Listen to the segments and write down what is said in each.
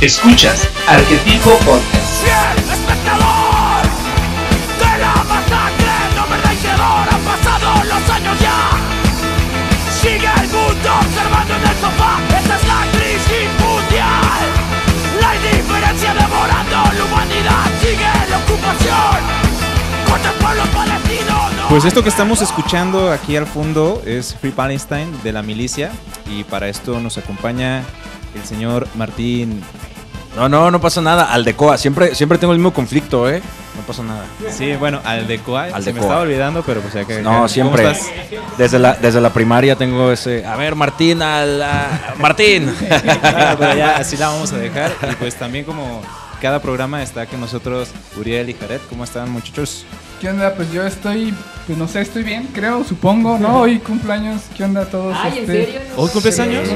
Escuchas Arquetipo Podcast. Si espectador la masacre no me han pasado los años ya. Sigue el mundo observando en el sofá, esta es la crisis mundial. La indiferencia devorando la humanidad, sigue la ocupación. Pues esto que estamos escuchando aquí al fondo es Free Palestine de la milicia y para esto nos acompaña el señor Martín. No, no, no pasa nada. al Aldecoa, siempre, siempre tengo el mismo conflicto, ¿eh? No pasa nada. Sí, bueno, Aldecoa, Coa Se me estaba olvidando, pero pues ya que. No, siempre. Desde la, desde la primaria tengo ese. A ver, Martín, al. Martín. así la vamos a dejar. Y pues también como cada programa está que nosotros, Uriel y Jared, ¿cómo están, muchachos? ¿Qué onda? Pues yo estoy, pues no sé, estoy bien, creo, supongo, ¿no? Hoy cumpleaños, ¿qué onda todos? ¿en ¿Hoy cumpleaños?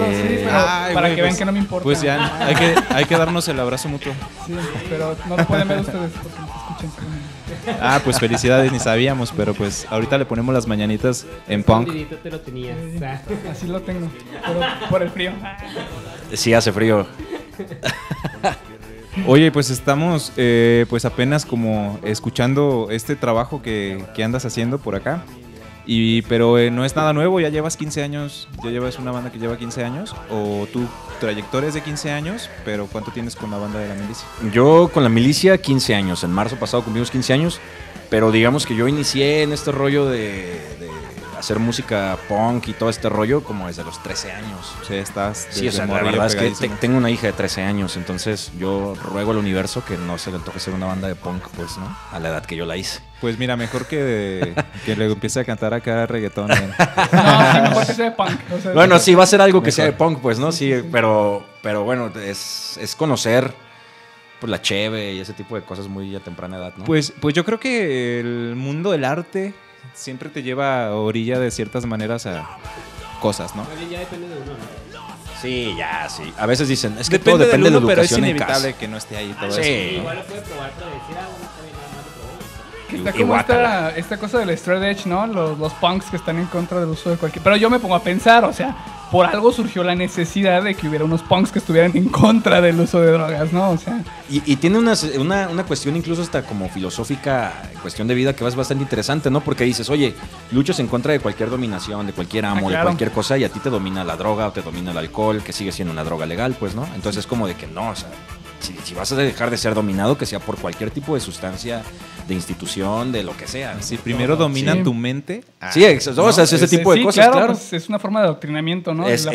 para que vean pues que no me importa. Pues ya, hay que, hay que darnos el abrazo mutuo. Sí, pero no lo pueden ver ustedes porque nos escuchan. Ah, pues felicidades, ni sabíamos, pero pues ahorita le ponemos las mañanitas en punk. Te lo tenías. Así lo tengo, por el frío. Sí, hace frío. Oye, pues estamos eh, pues apenas como escuchando este trabajo que, andas haciendo por acá. Y, pero eh, no es nada nuevo, ya llevas 15 años, ya llevas una banda que lleva 15 años, o tu trayectoria es de 15 años, pero ¿cuánto tienes con la banda de la milicia? Yo con la milicia 15 años, en marzo pasado cumplimos 15 años, pero digamos que yo inicié en este rollo de hacer música punk y todo este rollo como desde los 13 años. Sí, estás. Sí, o es que tengo una hija de 13 años, entonces yo ruego al universo que no se le toque ser una banda de punk, pues, ¿no? A la edad que yo la hice. Pues mira, mejor que, que le empiece a cantar acá reggaetón. ¿eh? no, mejor que sea de punk. bueno, sí, va a ser algo que sea de punk, pues, ¿no? Sí, pero, pero bueno, es, conocer pues, la cheve y ese tipo de cosas muy a temprana edad, ¿no? Pues, pues yo creo que el mundo del arte siempre te lleva a orilla de ciertas maneras a cosas, ¿no? Ya depende de uno, Sí, ya, sí. A veces dicen, es que todo depende de la educación pero es inevitable que no esté ahí todo sí. Igual puedes probar, decir, ah, bueno, está como esta, esta, cosa del straight edge, ¿no? los punks que están en contra del uso de cualquier... Pero yo me pongo a pensar, o sea, por algo surgió la necesidad de que hubiera unos punks que estuvieran en contra del uso de drogas, ¿no? O sea. Y, tiene una, cuestión incluso hasta como filosófica, cuestión de vida, que es bastante interesante, ¿no? Porque dices, oye, luchas en contra de cualquier dominación, de cualquier ah, amo, de cualquier cosa, y a ti te domina la droga o te domina el alcohol, que sigue siendo una droga legal, pues, ¿no? Entonces es como de que no, o sea, si vas a dejar de ser dominado, que sea por cualquier tipo de sustancia de institución, de lo que sea. Si primero dominan tu mente. Ah, sí, o sea, ese tipo de cosas. Claro, pues, es una forma de adoctrinamiento, ¿no? Es,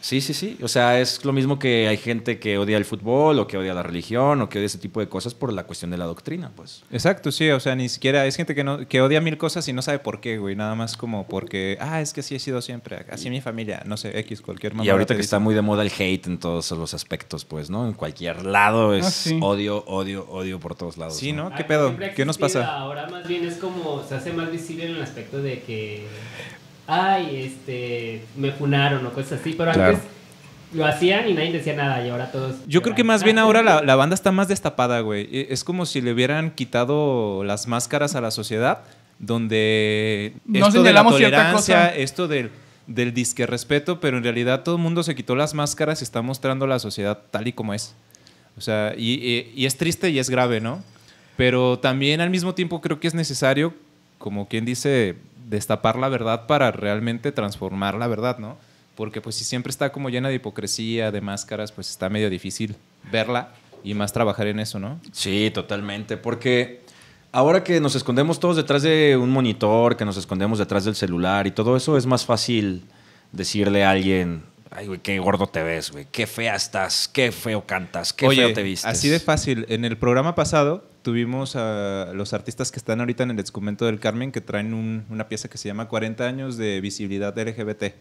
Sí, sí, sí. O sea, es lo mismo que hay gente que odia el fútbol o que odia la religión o que odia ese tipo de cosas por la cuestión de la doctrina, pues. Exacto, sí. O sea, ni siquiera es gente que, no, que odia mil cosas y no sabe por qué, güey. Nada más como porque, ah, es que así he sido siempre, así mi familia, no sé, X, cualquier manera. Y ahorita que está muy de moda el hate en todos los aspectos, pues, ¿no? En cualquier lado ah, es odio, odio, odio por todos lados. Sí, ¿no? ¿Qué pedo? ¿Qué nos pasa? Ahora más bien es como se hace más visible en el aspecto de que, ay, este, me funaron o cosas así, pero antes lo hacían y nadie decía nada y ahora todos... Yo creo que más bien ah, ahora la, banda está más destapada, güey. E, es como si le hubieran quitado las máscaras a la sociedad, donde... No esto de la tolerancia, esto del del disque respeto, pero en realidad todo el mundo se quitó las máscaras y está mostrando la sociedad tal y como es. O sea, y es triste y es grave, ¿no? Pero también al mismo tiempo creo que es necesario, como quien dice, destapar la verdad para realmente transformar la verdad, ¿no? Porque pues si siempre está como llena de hipocresía, de máscaras, pues está medio difícil verla y más trabajar en eso, ¿no? Sí, totalmente, porque ahora que nos escondemos todos detrás de un monitor, que nos escondemos detrás del celular y todo eso, es más fácil decirle a alguien, Ay, güey, qué gordo te ves, güey. Qué fea estás, qué feo cantas, qué feo te vistes. Así de fácil. En el programa pasado tuvimos a los artistas que están ahorita en el Descumento del Carmen, que traen una pieza que se llama 40 años de visibilidad LGBT,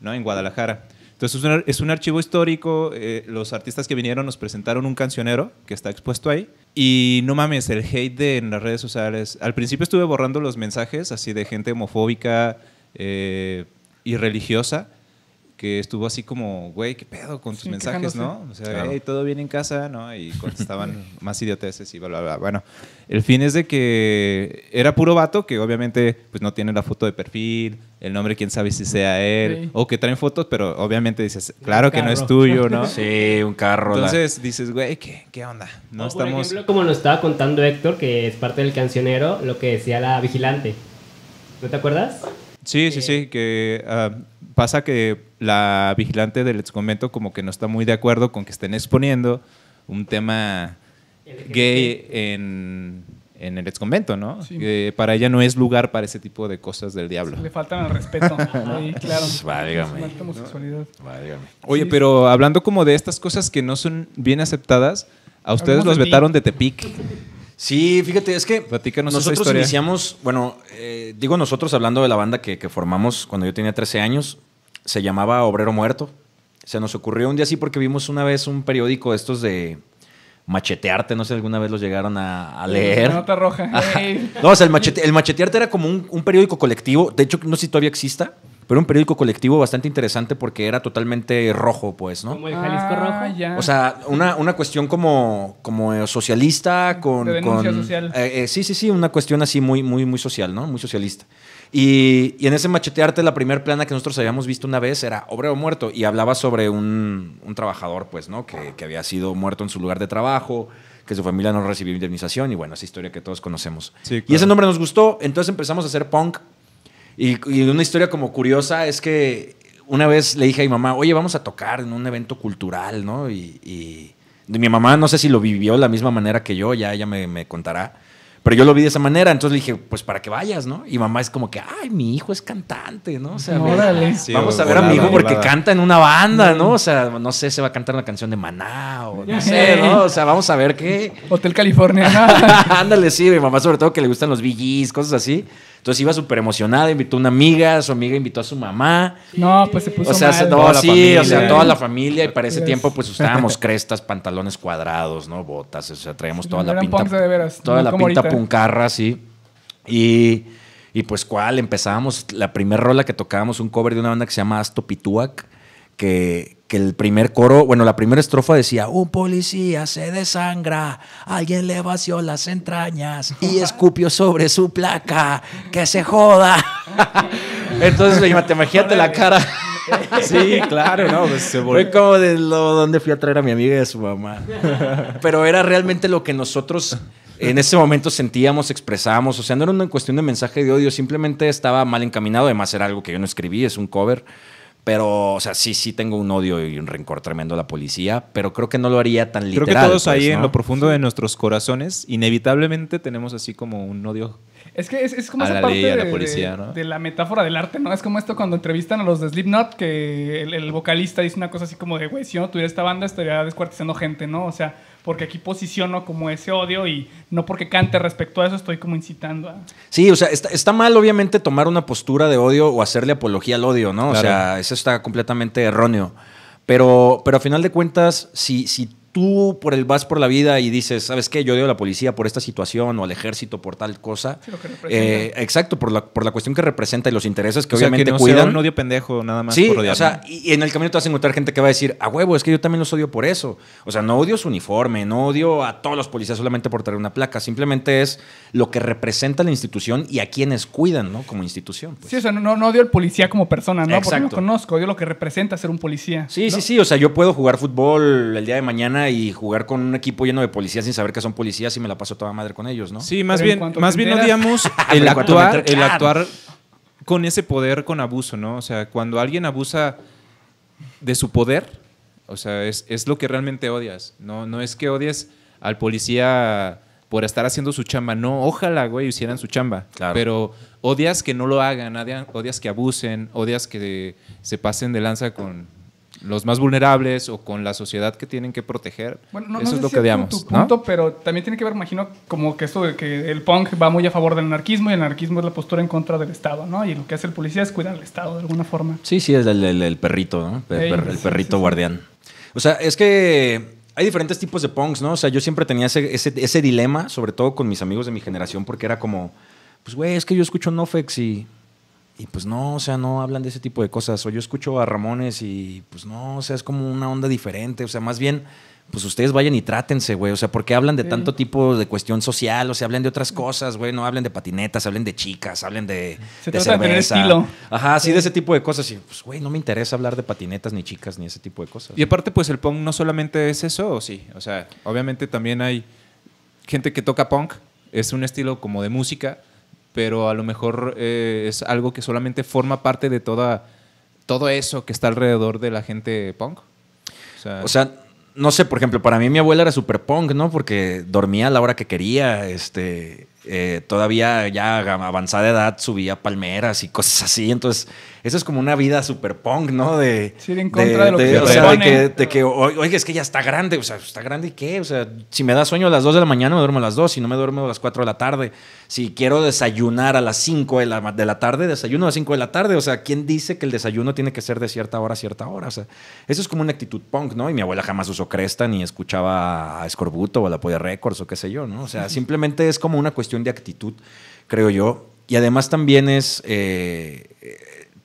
¿no? En Guadalajara. Entonces es un, archivo histórico, eh, los artistas que vinieron nos presentaron un cancionero que está expuesto ahí y no mames, el hate en las redes sociales. Al principio estuve borrando los mensajes así de gente homofóbica eh, y religiosa, que estuvo así como, güey, ¿qué pedo con tus mensajes, no? O sea, hey, todo bien en casa, ¿no? Y contestaban más idioteces y bla, bla, bla. Bueno, el fin es de que era puro vato que obviamente pues no tiene la foto de perfil, el nombre quién sabe si sea él, o que traen fotos, pero obviamente dices, claro que no es tuyo, ¿no? sí, un carro. Entonces dices, güey, ¿qué, ¿qué, onda? No estamos... Por ejemplo, como lo estaba contando Héctor, que es parte del cancionero, lo que decía la vigilante. ¿No te acuerdas? Sí, sí, sí, que ah, pasa que la vigilante del ex convento como que no está muy de acuerdo con que estén exponiendo un tema gay en, en el convento, ¿no? para ella no es lugar para ese tipo de cosas del diablo. Le faltan al respeto. Ahí, claro. Pues válgame. Oye, pero hablando como de estas cosas que no son bien aceptadas, a ustedes los vetaron de Tepic. Sí, fíjate, es que nosotros iniciamos, bueno, eh, digo nosotros hablando de la banda que, que, formamos cuando yo tenía 13 años, se llamaba Obrero Muerto. Se nos ocurrió un día así porque vimos una vez un periódico estos de machetearte, no sé si alguna vez los llegaron a, leer. Nota roja. no, o sea, el, machetearte era como un, periódico colectivo, de hecho no sé si todavía exista, pero un periódico colectivo bastante interesante porque era totalmente rojo, pues, ¿no? Como Jalisco ah, Rojo. Ya. O sea, una, una cuestión como, como socialista, con... De denuncia social. Eh, eh, sí, sí, sí, una cuestión así muy, muy, muy social, ¿no? Muy socialista. Y, en ese machetearte, la primera plana que nosotros habíamos visto una vez era obrero muerto y hablaba sobre un, trabajador, pues, ¿no? Que, había sido muerto en su lugar de trabajo, que su familia no recibió indemnización y bueno, esa historia que todos conocemos. Y ese nombre nos gustó, entonces empezamos a hacer punk. Y, una historia como curiosa es que una vez le dije a mi mamá, oye, vamos a tocar en un evento cultural, ¿no? Y, mi mamá no sé si lo vivió de la misma manera que yo, ya ella me, me contará. Pero yo lo vi de esa manera, entonces le dije, pues para que vayas, ¿no? Y mamá es como que, ay, mi hijo es cantante, ¿no? O sea, vamos a ver a mi hijo porque canta en una banda, ¿no? O sea, no sé, se va a cantar una canción de Maná o no sé, ¿no? O sea, vamos a ver qué. Hotel California. Ándale, sí, mi mamá sobre todo que le gustan los VGs, cosas así. Entonces iba súper emocionada, invitó a una amiga, su amiga invitó a su mamá. No, pues se puso O sea, No, toda sí, la familia, o sea, toda la familia. Y para ese tiempo, pues usábamos crestas, pantalones cuadrados, ¿no? Botas, o sea, traíamos toda la pinta. toda la pinta puncarra, sí. Y, y pues, ¿cuál? Empezábamos la primera rola que tocábamos, un cover de una banda que se llama Astopituac, que, que el primer coro, bueno, la primera estrofa decía, un policía se desangra, alguien le vació las entrañas y escupió sobre su placa, que se joda. Entonces, imagínate la cara. Sí, claro, ¿no? Pues, se Fue como de lo donde fui a traer a mi amiga y a su mamá. Pero era realmente lo que nosotros en ese momento sentíamos, expresábamos. O sea, no era una cuestión de mensaje de odio, simplemente estaba mal encaminado. Además, era algo que yo no escribí, es un cover. Pero, o sea, sí, sí tengo un odio y un rencor tremendo a la policía, pero creo que no lo haría tan literal. Creo que todos ahí pues, en lo profundo de nuestros corazones, inevitablemente tenemos así como un odio es que es, como esa parte de, la metáfora del arte, ¿no? Es como esto cuando entrevistan a los de Slipknot, que el, vocalista dice una cosa así como de, güey, si yo no tuviera esta banda estaría descuartizando gente, ¿no? O sea, porque aquí posiciono como ese odio y no porque cante respecto a eso estoy como incitando a... Sí, o sea, está, mal obviamente tomar una postura de odio o hacerle apología al odio, ¿no? O sea, eso está completamente erróneo. Pero, pero a final de cuentas, si, si tú por el, vas por la vida y dices, ¿sabes qué? Yo odio a la policía por esta situación o al ejército por tal cosa. Eh, exacto, por la, por la cuestión que representa y los intereses que o obviamente sea no odio pendejo, nada más. o sea, y, en el camino te vas a encontrar gente que va a decir, a huevo, es que yo también los odio por eso. O sea, no odio su uniforme, no odio a todos los policías solamente por traer una placa. Simplemente es lo que representa la institución y a quienes cuidan, ¿no? Como institución. Pues. Sí, o sea, no, odio al policía como persona, ¿no? Porque no conozco, odio lo que representa ser un policía. Sí, sí, sí. O sea, yo puedo jugar fútbol el día de mañana y jugar con un equipo lleno de policías sin saber que son policías y me la paso toda madre con ellos, ¿no? Sí, más bien, más bien odiamos el actuar, el actuar con ese poder con abuso, ¿no? O sea, cuando alguien abusa de su poder, o sea, es, lo que realmente odias. No, no es que odies al policía por estar haciendo su chamba. No, ojalá, güey, hicieran su chamba. Pero odias que no lo hagan, odias que abusen, odias que se pasen de lanza con, los más vulnerables o con la sociedad que tienen que proteger. Bueno, no, Eso es lo que veamos. ¿no? Pero también tiene que ver, imagino, como que esto de que el punk va muy a favor del anarquismo y el anarquismo es la postura en contra del Estado, ¿no? Y lo que hace el policía es cuidar al Estado de alguna forma. Sí, sí, es el, perrito, ¿no? El, perrito guardián. O sea, es que hay diferentes tipos de punks, ¿no? O sea, yo siempre tenía ese, ese, ese dilema, sobre todo con mis amigos de mi generación, porque era como, pues, güey, es que yo escucho Nofex y y pues no, o sea, no hablan de ese tipo de cosas. O yo escucho a Ramones y pues no, o sea, es como una onda diferente. O sea, más bien, pues ustedes vayan y trátense, güey. O sea, porque hablan de tanto tipo de cuestión social, o sea, hablan de otras cosas, güey. No hablen de patinetas, hablen de chicas, hablen de, Se de cerveza. estilo. Ajá, sí, sí, de ese tipo de cosas. Y pues, güey, no me interesa hablar de patinetas, ni chicas, ni ese tipo de cosas. Y aparte, pues el punk no solamente es eso, ¿o sí? O sea, obviamente también hay gente que toca punk, es un estilo como de música pero a lo mejor eh, es algo que solamente forma parte de toda, todo eso que está alrededor de la gente punk. O sea, no sé, por ejemplo, para mí mi abuela era super punk, ¿no? Porque dormía a la hora que quería, este, eh, todavía ya avanzada edad subía palmeras y cosas así, entonces eso es como una vida super punk, ¿no? De, sí, en contra de, lo que o sea, es que ya está grande, o sea, ¿está grande y qué? O sea, si me da sueño a las 2 de la mañana, me duermo a las 2, si no me duermo a las 4 de la tarde, si quiero desayunar a las 5 de la, de la tarde, desayuno a las 5 de la tarde, o sea, ¿quién dice que el desayuno tiene que ser de cierta hora a cierta hora? O sea, eso es como una actitud punk, ¿no? Y mi abuela jamás usó cresta ni escuchaba a Scorbuto o a la Polla Records o qué sé yo, ¿no? O sea, simplemente es como una cuestión de actitud, creo yo. Y además también es... Eh,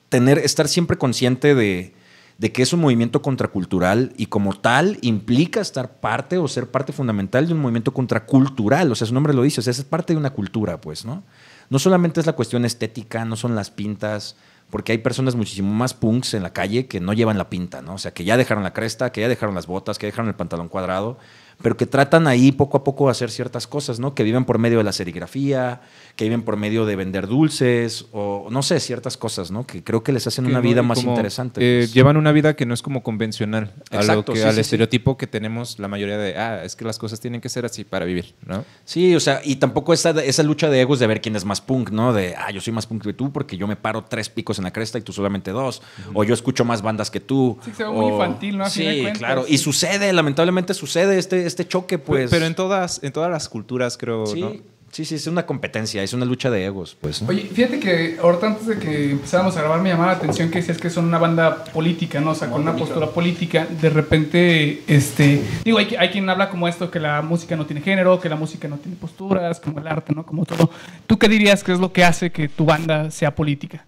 tener, estar siempre consciente de, de que es un movimiento contracultural y como tal implica estar parte o ser parte fundamental de un movimiento contracultural. O sea, su nombre lo dice, o sea, es parte de una cultura, pues, ¿no? No solamente es la cuestión estética, no son las pintas, porque hay personas muchísimo más punks en la calle que no llevan la pinta, ¿no? O sea, que ya dejaron la cresta, que ya dejaron las botas, que ya dejaron el pantalón cuadrado pero que tratan ahí poco a poco de hacer ciertas cosas, ¿no? Que viven por medio de la serigrafía, que viven por medio de vender dulces, o no sé, ciertas cosas, ¿no? Que creo que les hacen una vida más interesante. Eh, pues. Llevan una vida que no es como convencional Exacto, al estereotipo que tenemos la mayoría de, ah, es que las cosas tienen que ser así para vivir, ¿no? Sí, o sea, y tampoco esa, esa lucha de egos de ver quién es más punk, ¿no? De, ah, yo soy más punk que tú porque yo me paro tres picos en la cresta y tú solamente dos, o yo escucho más bandas que tú. Sí, se muy infantil, ¿no? sí, claro, y sucede, lamentablemente sucede este este, choque, pues. Pero en todas, en todas las culturas, creo, sí. ¿no? Sí, sí, es una competencia, es una lucha de egos, pues. Oye, fíjate que ahorita antes de que empezáramos a grabar me llamaba la atención que decías que son una banda política, ¿no? O sea, con una postura política, de repente, este, digo, hay, hay quien habla como esto, que la música no tiene género, que la música no tiene posturas, como el arte, ¿no? Como todo. ¿Tú qué dirías que es lo que hace que tu banda sea política?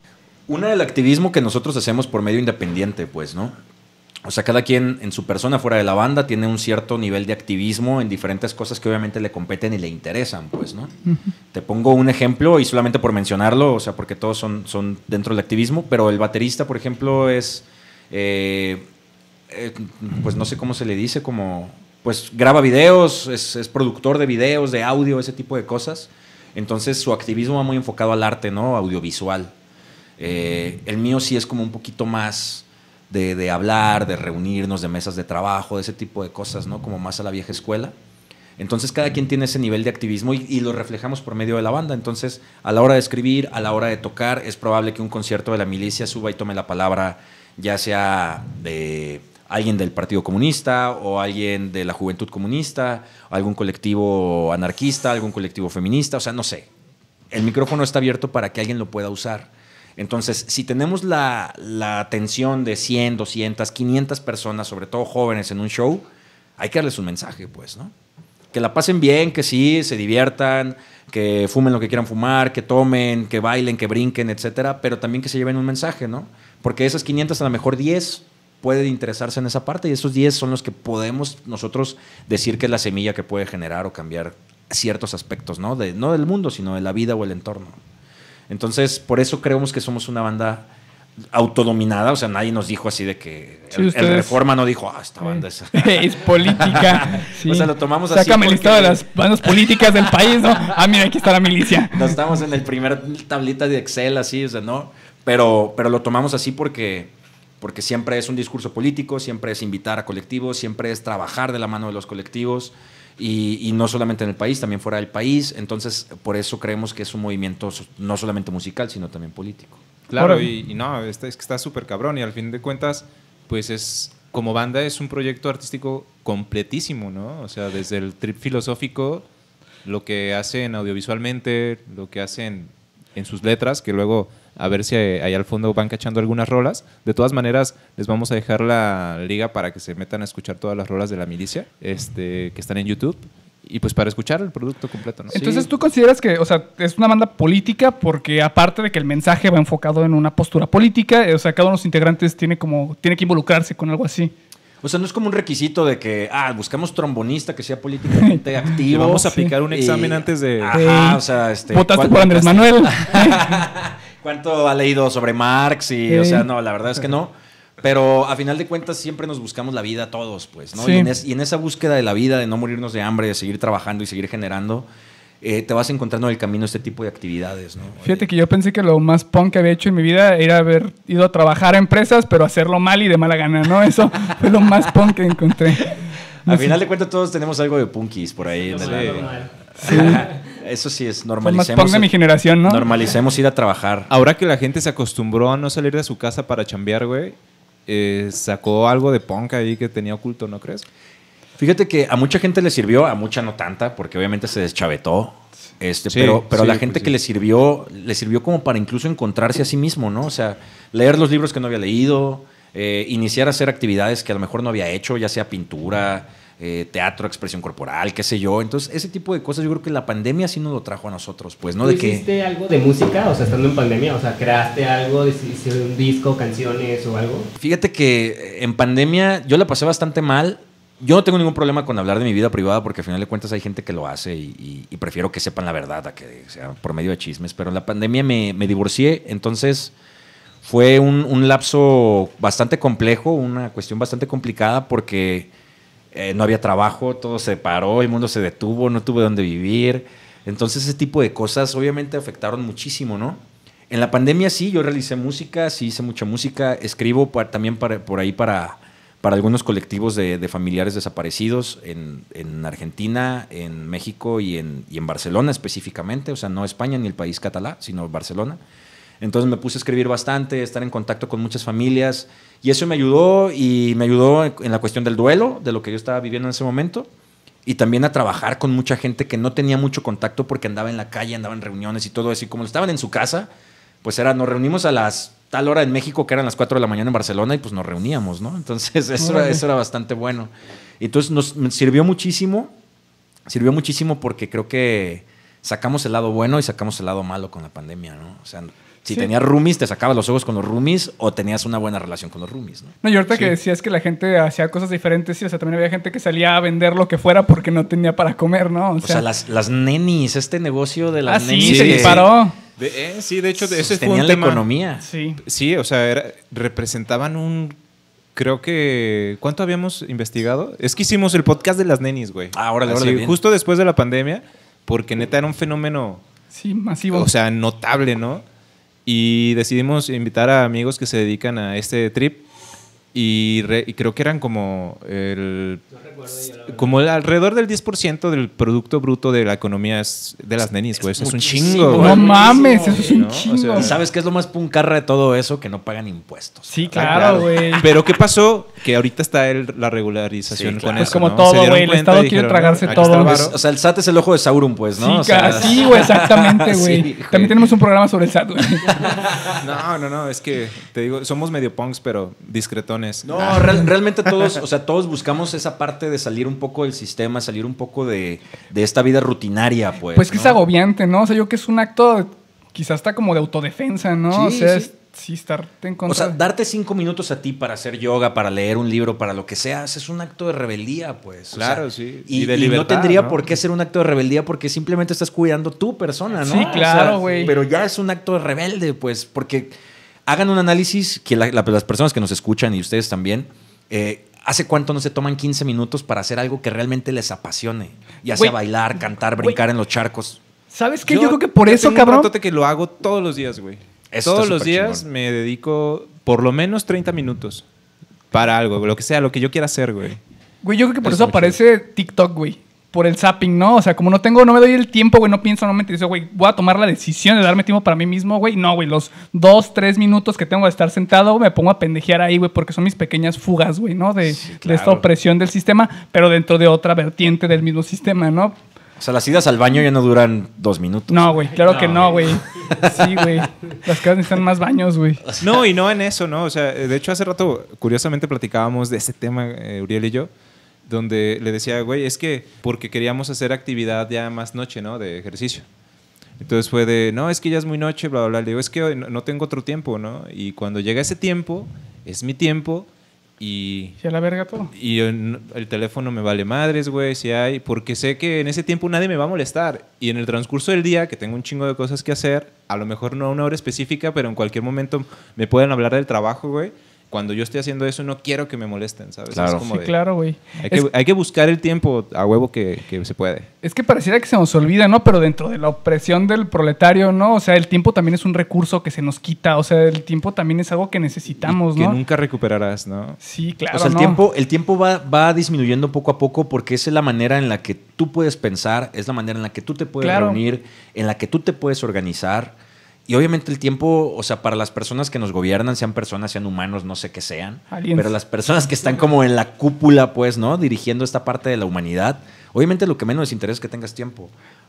Una del activismo que nosotros hacemos por medio independiente, pues, ¿no? O sea, cada quien en su persona fuera de la banda tiene un cierto nivel de activismo en diferentes cosas que obviamente le competen y le interesan, pues, ¿no? Te pongo un ejemplo y solamente por mencionarlo, o sea, porque todos son, son dentro del activismo, pero el baterista, por ejemplo, es, eh, eh, pues no sé cómo se le dice, como, pues graba videos, es, productor de videos, de audio, ese tipo de cosas. Entonces su activismo va muy enfocado al arte, ¿no? Audiovisual. Eh, el mío sí es como un poquito más de, hablar, de reunirnos, de mesas de trabajo, de ese tipo de cosas, ¿no? Como más a la vieja escuela. Entonces cada quien tiene ese nivel de activismo y, y, lo reflejamos por medio de la banda. Entonces, a la hora de escribir, a la hora de tocar, es probable que un concierto de la milicia suba y tome la palabra, ya sea de alguien del Partido Comunista o alguien de la Juventud Comunista, algún colectivo anarquista, algún colectivo feminista, o sea, no sé. El micrófono está abierto para que alguien lo pueda usar. Entonces, si tenemos la, atención de 100, 200, 500 personas, sobre todo jóvenes, en un show, hay que darles un mensaje, pues, ¿no? Que la pasen bien, que sí, se diviertan, que fumen lo que quieran fumar, que tomen, que bailen, que brinquen, etcétera, pero también que se lleven un mensaje, ¿no? Porque esas 500, a lo mejor 10 pueden interesarse en esa parte y esos 10 son los que podemos nosotros decir que es la semilla que puede generar o cambiar ciertos aspectos, ¿no? no del mundo, sino de la vida o el entorno. Entonces, por eso creemos que somos una banda autodominada, o sea, nadie nos dijo así de que el, Reforma no dijo, ah, esta banda es, es política. O sea, lo tomamos así. Sácame el listado de las bandas políticas del país, ¿no? Ah, mira, aquí está la milicia. Nos estamos en el primer tablita de Excel, así, o sea, ¿no? Pero, pero lo tomamos así porque, porque siempre es un discurso político, siempre es invitar a colectivos, siempre es trabajar de la mano de los colectivos y, no solamente en el país, también fuera del país. Entonces, por eso creemos que es un movimiento no solamente musical, sino también político. Claro, y, y, no, este, es que está súper cabrón y al fin de cuentas, pues es como banda es un proyecto artístico completísimo, ¿no? O sea, desde el trip filosófico, lo que hacen audiovisualmente, lo que hacen en sus letras, que luego a ver si ahí al fondo van cachando algunas rolas. De todas maneras, les vamos a dejar la liga para que se metan a escuchar todas las rolas de la milicia este, que están en YouTube y pues para escuchar el producto completo, Entonces tú consideras que, o sea, es una banda política porque aparte de que el mensaje va enfocado en una postura política, eh, o sea, cada uno de los integrantes tiene como tiene que involucrarse con algo así. O sea, no es como un requisito de que, ah, buscamos trombonista que sea políticamente activo. vamos a aplicar un examen antes de. Este, votaste por Andrés Manuel. cuánto ha leído sobre Marx y, o sea, no, la verdad es que no. Pero a final de cuentas siempre nos buscamos la vida todos, pues, ¿no? Y, en esa búsqueda de la vida, de no morirnos de hambre, de seguir trabajando y seguir generando, eh, te vas encontrando en el camino este tipo de actividades, ¿no? Fíjate que yo pensé que lo más punk que había hecho en mi vida era haber ido a trabajar a empresas, pero hacerlo mal y de mala gana, ¿no? Eso fue lo más punk que encontré. a final de cuentas todos tenemos algo de punkis por ahí. Sí. eso sí es normalicemos. mi generación, ¿no? Normalicemos ir a trabajar. Ahora que la gente se acostumbró a no salir de su casa para chambear, güey, eh, sacó algo de punk ahí que tenía oculto, ¿no crees? Fíjate que a mucha gente le sirvió, a mucha no tanta, porque obviamente se deschavetó. Este, pero pero la pues gente que le sirvió, le sirvió como para incluso encontrarse a sí mismo, ¿no? O sea, leer los libros que no había leído, eh, iniciar a hacer actividades que a lo mejor no había hecho, ya sea pintura, eh, teatro, expresión corporal, qué sé yo. Entonces, ese tipo de cosas yo creo que la pandemia sí nos lo trajo a nosotros, pues, ¿no? de ¿Hiciste algo de música? O sea, estando en pandemia, o sea, ¿creaste algo? ¿Hiciste un disco, canciones o algo? Fíjate que eh, en pandemia yo la pasé bastante mal. Yo no tengo ningún problema con hablar de mi vida privada porque al final de cuentas hay gente que lo hace y, prefiero que sepan la verdad a que sea por medio de chismes. Pero en la pandemia me, divorcié, entonces fue un, un, lapso bastante complejo, una cuestión bastante complicada porque eh, no había trabajo, todo se paró, el mundo se detuvo, no tuve dónde vivir. Entonces ese tipo de cosas obviamente afectaron muchísimo, ¿no? En la pandemia sí, yo realicé música, sí hice mucha música, escribo también para, por ahí para, algunos colectivos de, familiares desaparecidos en, Argentina, en México y en, y en Barcelona específicamente, o sea, no España ni el país catalá, sino Barcelona. Entonces me puse a escribir bastante, estar en contacto con muchas familias y eso me ayudó y me ayudó en la cuestión del duelo, de lo que yo estaba viviendo en ese momento y también a trabajar con mucha gente que no tenía mucho contacto porque andaba en la calle, andaba en reuniones y todo eso. Y como estaban en su casa, pues era, nos reunimos a las tal hora en México que eran las 4 de la mañana en Barcelona y pues nos reuníamos, ¿no? Entonces eso, era, eso era bastante bueno. Entonces nos sirvió muchísimo, sirvió muchísimo porque creo que sacamos el lado bueno y sacamos el lado malo con la pandemia, ¿no? O sea, si tenías roomies, te sacabas los ojos con los roomies o tenías una buena relación con los roomies. No, no y ahorita que decías que la gente hacía cosas diferentes, y, o sea, también había gente que salía a vender lo que fuera porque no tenía para comer, ¿no? O sea, las, las, nenis, este negocio de las ah, nenis. se disparó. Eh, sí, de hecho, ese fue un la economía. Sí. Sí, o sea, representaban un creo que. ¿Cuánto habíamos investigado? Es que hicimos el podcast de las nenis, güey. Ah, Justo después de la pandemia, porque neta era un fenómeno. Sí, masivo. O sea, notable, ¿no? y decidimos invitar a amigos que se dedican a este trip y, y, creo que eran como el, como alrededor del 10% del producto bruto de la economía de las nenis, güey. Eso es un chingo, No mames, eso es un chingo. O sea, ¿Sabes qué es lo más puncarra de todo eso? Que no pagan impuestos. Sí, ah, claro, güey. Pero ¿qué pasó? Que ahorita está la regularización con con pues como todo, güey. El Estado quiere tragarse todo. o sea, el SAT es el ojo de Sauron, pues, ¿no? Sí, güey, exactamente, güey. También tenemos un programa sobre el SAT, güey. no, no, no. Es que te digo, somos medio punks, pero discretones. No, ah. realmente todos, o sea, todos buscamos esa parte de salir un poco del sistema, salir un poco de, esta vida rutinaria, pues. Pues que es agobiante, ¿no? O sea, yo que es un acto quizás está como de autodefensa, ¿no? o sea, sí. estar en contra. O sea, darte cinco minutos a ti para hacer yoga, para leer un libro, para lo que seas, es un acto de rebeldía, pues. Claro, sí. Y, de no tendría por qué ser un acto de rebeldía porque simplemente estás cuidando tu persona, ¿no? Sí, claro, güey. pero ya es un acto de rebelde, pues, porque hagan un análisis, que las personas que nos escuchan y ustedes también, eh, ¿hace cuánto no se toman 15 minutos para hacer algo que realmente les apasione? Ya sea bailar, cantar, brincar en los charcos. ¿Sabes qué? Yo, creo que por eso, cabrón. Un que lo hago todos los días, güey. Todos los días me dedico por lo menos 30 minutos para algo, lo que sea, lo que yo quiera hacer, güey. Güey, yo creo que por eso aparece TikTok, güey por el zapping, ¿no? O sea, como no tengo, no me doy el tiempo, güey, no pienso, no me interesa, güey, voy a tomar la decisión de darme tiempo para mí mismo, güey. No, güey, los dos, tres minutos que tengo de estar sentado, me pongo a pendejear ahí, güey, porque son mis pequeñas fugas, güey, ¿no? De, esta opresión del sistema, pero dentro de otra vertiente del mismo sistema, ¿no? O sea, las idas al baño ya no duran dos minutos. No, güey, claro que no, güey. Sí, güey. Las casas necesitan más baños, güey. No, y no en eso, ¿no? O sea, de hecho, hace rato, curiosamente, platicábamos de ese tema, eh, Uriel y yo donde le decía, güey, es que porque queríamos hacer actividad ya más noche, ¿no? De ejercicio. Entonces fue de, no, es que ya es muy noche, bla, bla, bla. Le digo, es que no tengo otro tiempo, ¿no? Y cuando llega ese tiempo, es mi tiempo y... ¿Se la verga todo? Y el teléfono me vale madres, güey, si hay, porque sé que en ese tiempo nadie me va a molestar. Y en el transcurso del día, que tengo un chingo de cosas que hacer, a lo mejor no a una hora específica, pero en cualquier momento me pueden hablar del trabajo, güey cuando yo estoy haciendo eso no quiero que me molesten, ¿sabes? Claro, es como claro, güey. Hay, que buscar el tiempo a huevo que, se puede. Es que pareciera que se nos olvida, ¿no? Pero dentro de la opresión del proletario, ¿no? O sea, el tiempo también es un recurso que se nos quita, o sea, el tiempo también es algo que necesitamos, que ¿no? Que nunca recuperarás, ¿no? Sí, claro. O sea, el tiempo, el tiempo va, va disminuyendo poco a poco porque esa es la manera en la que tú puedes pensar, es la manera en la que tú te puedes reunir, en la que tú te puedes organizar y obviamente el tiempo, o sea, para las personas que nos gobiernan, sean personas, sean humanos, no sé qué sean, pero las personas que están como en la cúpula, pues, ¿no? Dirigiendo esta parte de la humanidad, obviamente lo que menos les interesa es que tengas tiempo.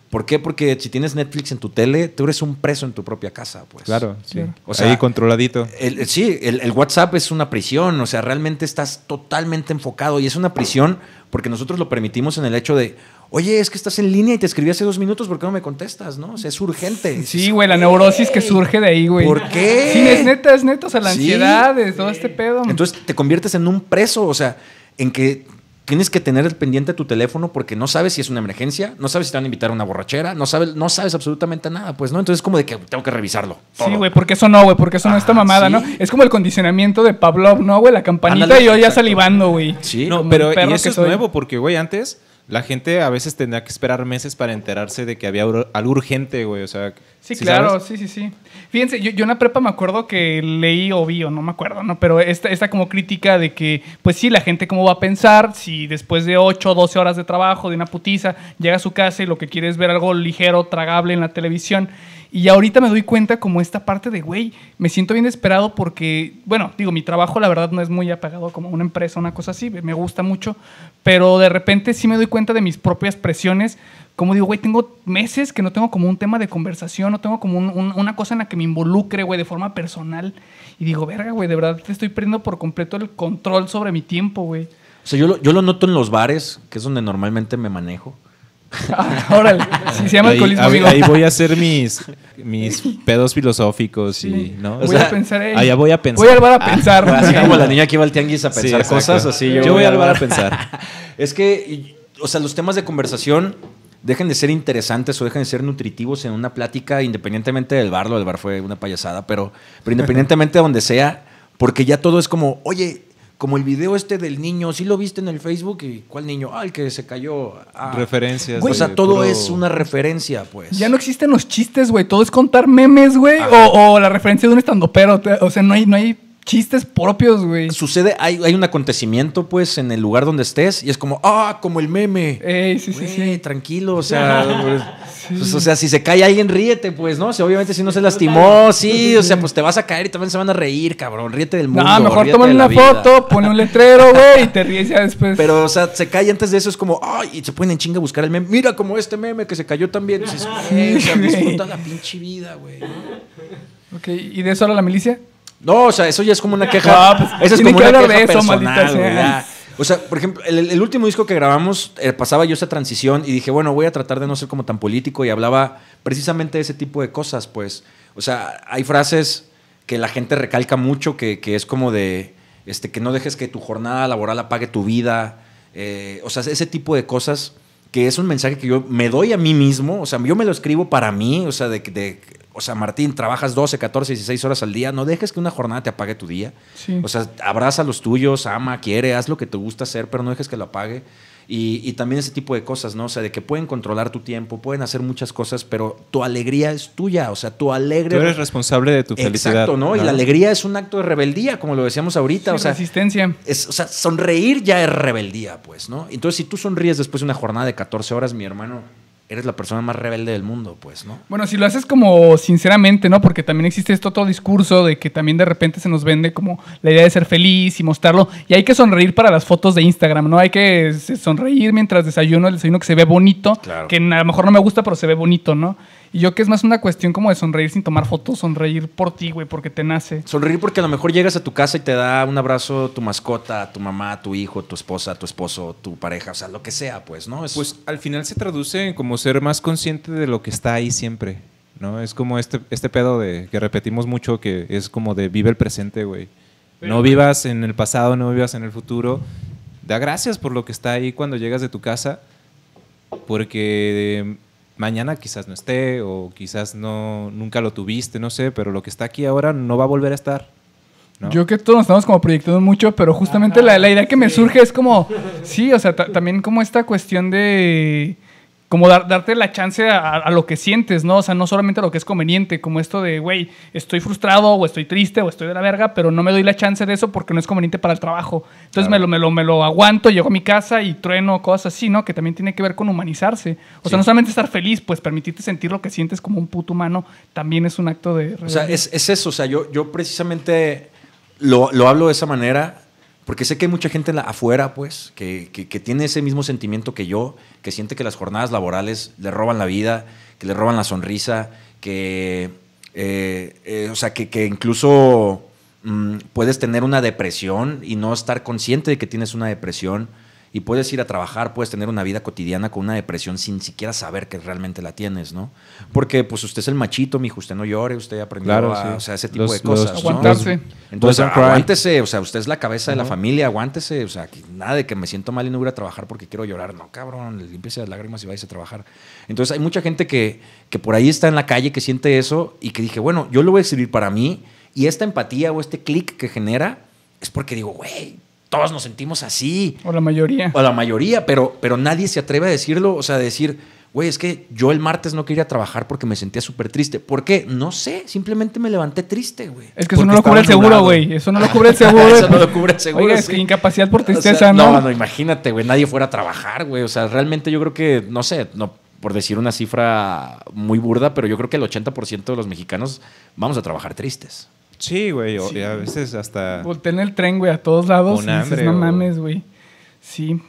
¿Por qué? Porque si tienes Netflix en tu tele, tú eres un preso en tu propia casa, pues. Claro, sí. O sea, Ahí controladito. sí, el, WhatsApp es una prisión, o sea, realmente estás totalmente enfocado y es una prisión porque nosotros lo permitimos en el hecho de, Oye, es que estás en línea y te escribí hace dos minutos, ¿por qué no me contestas? ¿No? O sea, es urgente. Sí, güey, la neurosis que surge de ahí, güey. ¿Por qué? Sí, es neta, es neta, o sea, la ansiedad, de todo este pedo. Entonces te conviertes en un preso, o sea, en que tienes que tener el pendiente de tu teléfono porque no sabes si es una emergencia, no sabes si te van a invitar a una borrachera, no sabes, no sabes absolutamente nada, pues, ¿no? Entonces es como de que tengo que revisarlo. Sí, güey, porque eso no, güey, porque eso no no está mamada, ¿no? Es como el condicionamiento de Pavlov, ¿no, güey? La campanita y yo ya salivando, güey. Sí, pero eso es nuevo porque, güey, antes la gente a veces tendría que esperar meses para enterarse de que había algo urgente, güey. O sea. Sí, claro, sí, sí, sí. Fíjense, yo, yo, en la prepa me acuerdo que leí o vi, o no me acuerdo, ¿no? Pero esta, esta como crítica de que, pues sí, la gente cómo va a pensar si después de 8 o 12 horas de trabajo, de una putiza, llega a su casa y lo que quiere es ver algo ligero, tragable en la televisión. Y ahorita me doy cuenta como esta parte de, güey, me siento bien esperado porque, bueno, digo, mi trabajo la verdad no es muy apagado como una empresa, una cosa así, me gusta mucho, pero de repente sí me doy cuenta de mis propias presiones, como digo, güey, tengo meses que no tengo como un tema de conversación, no tengo como una cosa en la que me involucre, güey, de forma personal. Y digo, verga, güey, de verdad te estoy perdiendo por completo el control sobre mi tiempo, güey. O sea, yo yo lo noto en los bares, que es donde normalmente me manejo Ahora si se llama alcoholismo. Ahí, ahí, voy a hacer mis, mis pedos filosóficos y, Voy a pensar ahí. voy a pensar. Voy a ah, pensar. así como la niña que iba al tianguis a pensar cosas, así yo, voy, a al a pensar. es que, o sea, los temas de conversación dejen de ser interesantes o dejen de ser nutritivos en una plática, independientemente del bar, lo del bar fue una payasada, pero, pero independientemente de donde sea, porque ya todo es como, oye, como el video este del niño, sí lo viste en el Facebook y cuál niño, ah, el que se cayó. Referencias. Güey, o sea, todo es una referencia, pues. Ya no existen los chistes, güey, todo es contar memes, güey, o, la referencia de un estandopero, o sea, no hay, no hay chistes propios, güey. Sucede, hay, un acontecimiento, pues, en el lugar donde estés y es como, ah, como el meme. Ey, sí, sí, sí. tranquilo, o sea, pues, pues, o sea, si se cae alguien, ríete, pues, ¿no? sea, obviamente si no se lastimó, sí, o sea, pues te vas a caer y también se van a reír, cabrón, ríete del mundo. Ah, mejor toma una foto, pone un letrero, güey, y te ríes ya después. Pero, o sea, se cae antes de eso es como, ay, y se ponen en chinga a buscar el meme. Mira como este meme que se cayó también. Sí, disfruta la pinche vida, güey. Ok, ¿y de eso ahora la milicia? No, o sea, eso ya es como una queja. Pues, es como una queja de eso, O sea, por ejemplo, el, último disco que grabamos eh, pasaba yo esa transición y dije, bueno, voy a tratar de no ser como tan político y hablaba precisamente de ese tipo de cosas, pues. O sea, hay frases que la gente recalca mucho, que, es como de este, que no dejes que tu jornada laboral apague tu vida. Eh, o sea, ese tipo de cosas que es un mensaje que yo me doy a mí mismo, o sea, yo me lo escribo para mí, o sea, de, de o sea, Martín, trabajas 12, 14, 16 horas al día, no dejes que una jornada te apague tu día. O sea, abraza a los tuyos, ama, quiere, haz lo que te gusta hacer, pero no dejes que lo apague. Y, también ese tipo de cosas, ¿no? O sea, de que pueden controlar tu tiempo, pueden hacer muchas cosas, pero tu alegría es tuya, o sea, tu alegre... Tú eres responsable de tu felicidad. Exacto, ¿no? Y la alegría es un acto de rebeldía, como lo decíamos ahorita, o sea... Resistencia. o sea, sonreír ya es rebeldía, pues, ¿no? Entonces, si tú sonríes después de una jornada de 14 horas, mi hermano eres la persona más rebelde del mundo, pues, ¿no? Bueno, si lo haces como sinceramente, ¿no? Porque también existe esto otro discurso de que también de repente se nos vende como la idea de ser feliz y mostrarlo. Y hay que sonreír para las fotos de Instagram, ¿no? Hay que este, sonreír mientras desayuno, el desayuno que se ve bonito, que a lo mejor no me gusta, pero se ve bonito, ¿no? Y yo que es más una cuestión como de sonreír sin tomar fotos, sonreír por ti, güey, porque te nace. Sonreír porque a lo mejor llegas a tu casa y te da un abrazo tu mascota, tu mamá, tu hijo, tu esposa, tu esposo, tu pareja, o sea, lo que sea, pues, ¿no? Pues al final se traduce en como ser más consciente de lo que está ahí siempre, ¿no? Es como este, este pedo de que repetimos mucho, que es como de vive el presente, güey. no vivas en el pasado, no vivas en el futuro. Da gracias por lo que está ahí cuando llegas de tu casa, porque mañana quizás no esté o quizás no nunca lo tuviste, no sé, pero lo que está aquí ahora no va a volver a estar. Yo que todos nos estamos como proyectando mucho, pero justamente la, idea que me surge es como, sí, o sea, también como esta cuestión de como darte la chance a, lo que sientes, ¿no? O sea, no solamente a lo que es conveniente, como esto de, güey, estoy frustrado o estoy triste o estoy de la verga, pero no me doy la chance de eso porque no es conveniente para el trabajo. Entonces me, lo, me, lo, aguanto, llego a mi casa y trueno, cosas así, ¿no? Que también tiene que ver con humanizarse. O sea, no solamente estar feliz, pues permitirte sentir lo que sientes como un puto humano también es un acto de... O sea, es, es, eso, o sea, yo, yo precisamente lo, lo hablo de esa manera porque sé que hay mucha gente afuera, pues, que, que, tiene ese mismo sentimiento que yo, que siente que las jornadas laborales le roban la vida, que le roban la sonrisa, que, eh, eh, o sea, que, incluso mm, puedes tener una depresión y no estar consciente de que tienes una depresión y puedes ir a trabajar, puedes tener una vida cotidiana con una depresión sin siquiera saber que realmente la tienes, ¿no? Porque pues usted es el machito, mijo, usted no llore, usted aprendió a, o sea, ese tipo de cosas. Entonces, aguántese, o sea, usted es la cabeza de la familia, aguántese, o sea, nada de que me siento mal y no voy a trabajar porque quiero llorar, no, cabrón, limpiese las lágrimas y vais a trabajar. Entonces, hay mucha gente que, que por ahí está en la calle que siente eso y que dije, bueno, yo lo voy a escribir para mí y esta empatía o este clic que genera es porque digo, güey, todos nos sentimos así. O la mayoría. O la mayoría, pero, pero nadie se atreve a decirlo, o sea, decir, güey, es que yo el martes no quería trabajar porque me sentía súper triste. ¿Por qué? No sé, simplemente me levanté triste, güey. Es que eso no, lo cubre el seguro, güey. Eso no lo cubre el seguro. eso no lo cubre el seguro. Oiga, es que incapacidad por tristeza, ¿no? No, no, imagínate, güey, nadie fuera a trabajar, güey. O sea, realmente yo creo que, no sé, no por decir una cifra muy burda, pero yo creo que el 80% de los mexicanos vamos a trabajar tristes. Sí, güey, a veces hasta en el tren, güey, a todos lados. Con no mames, güey. Sí.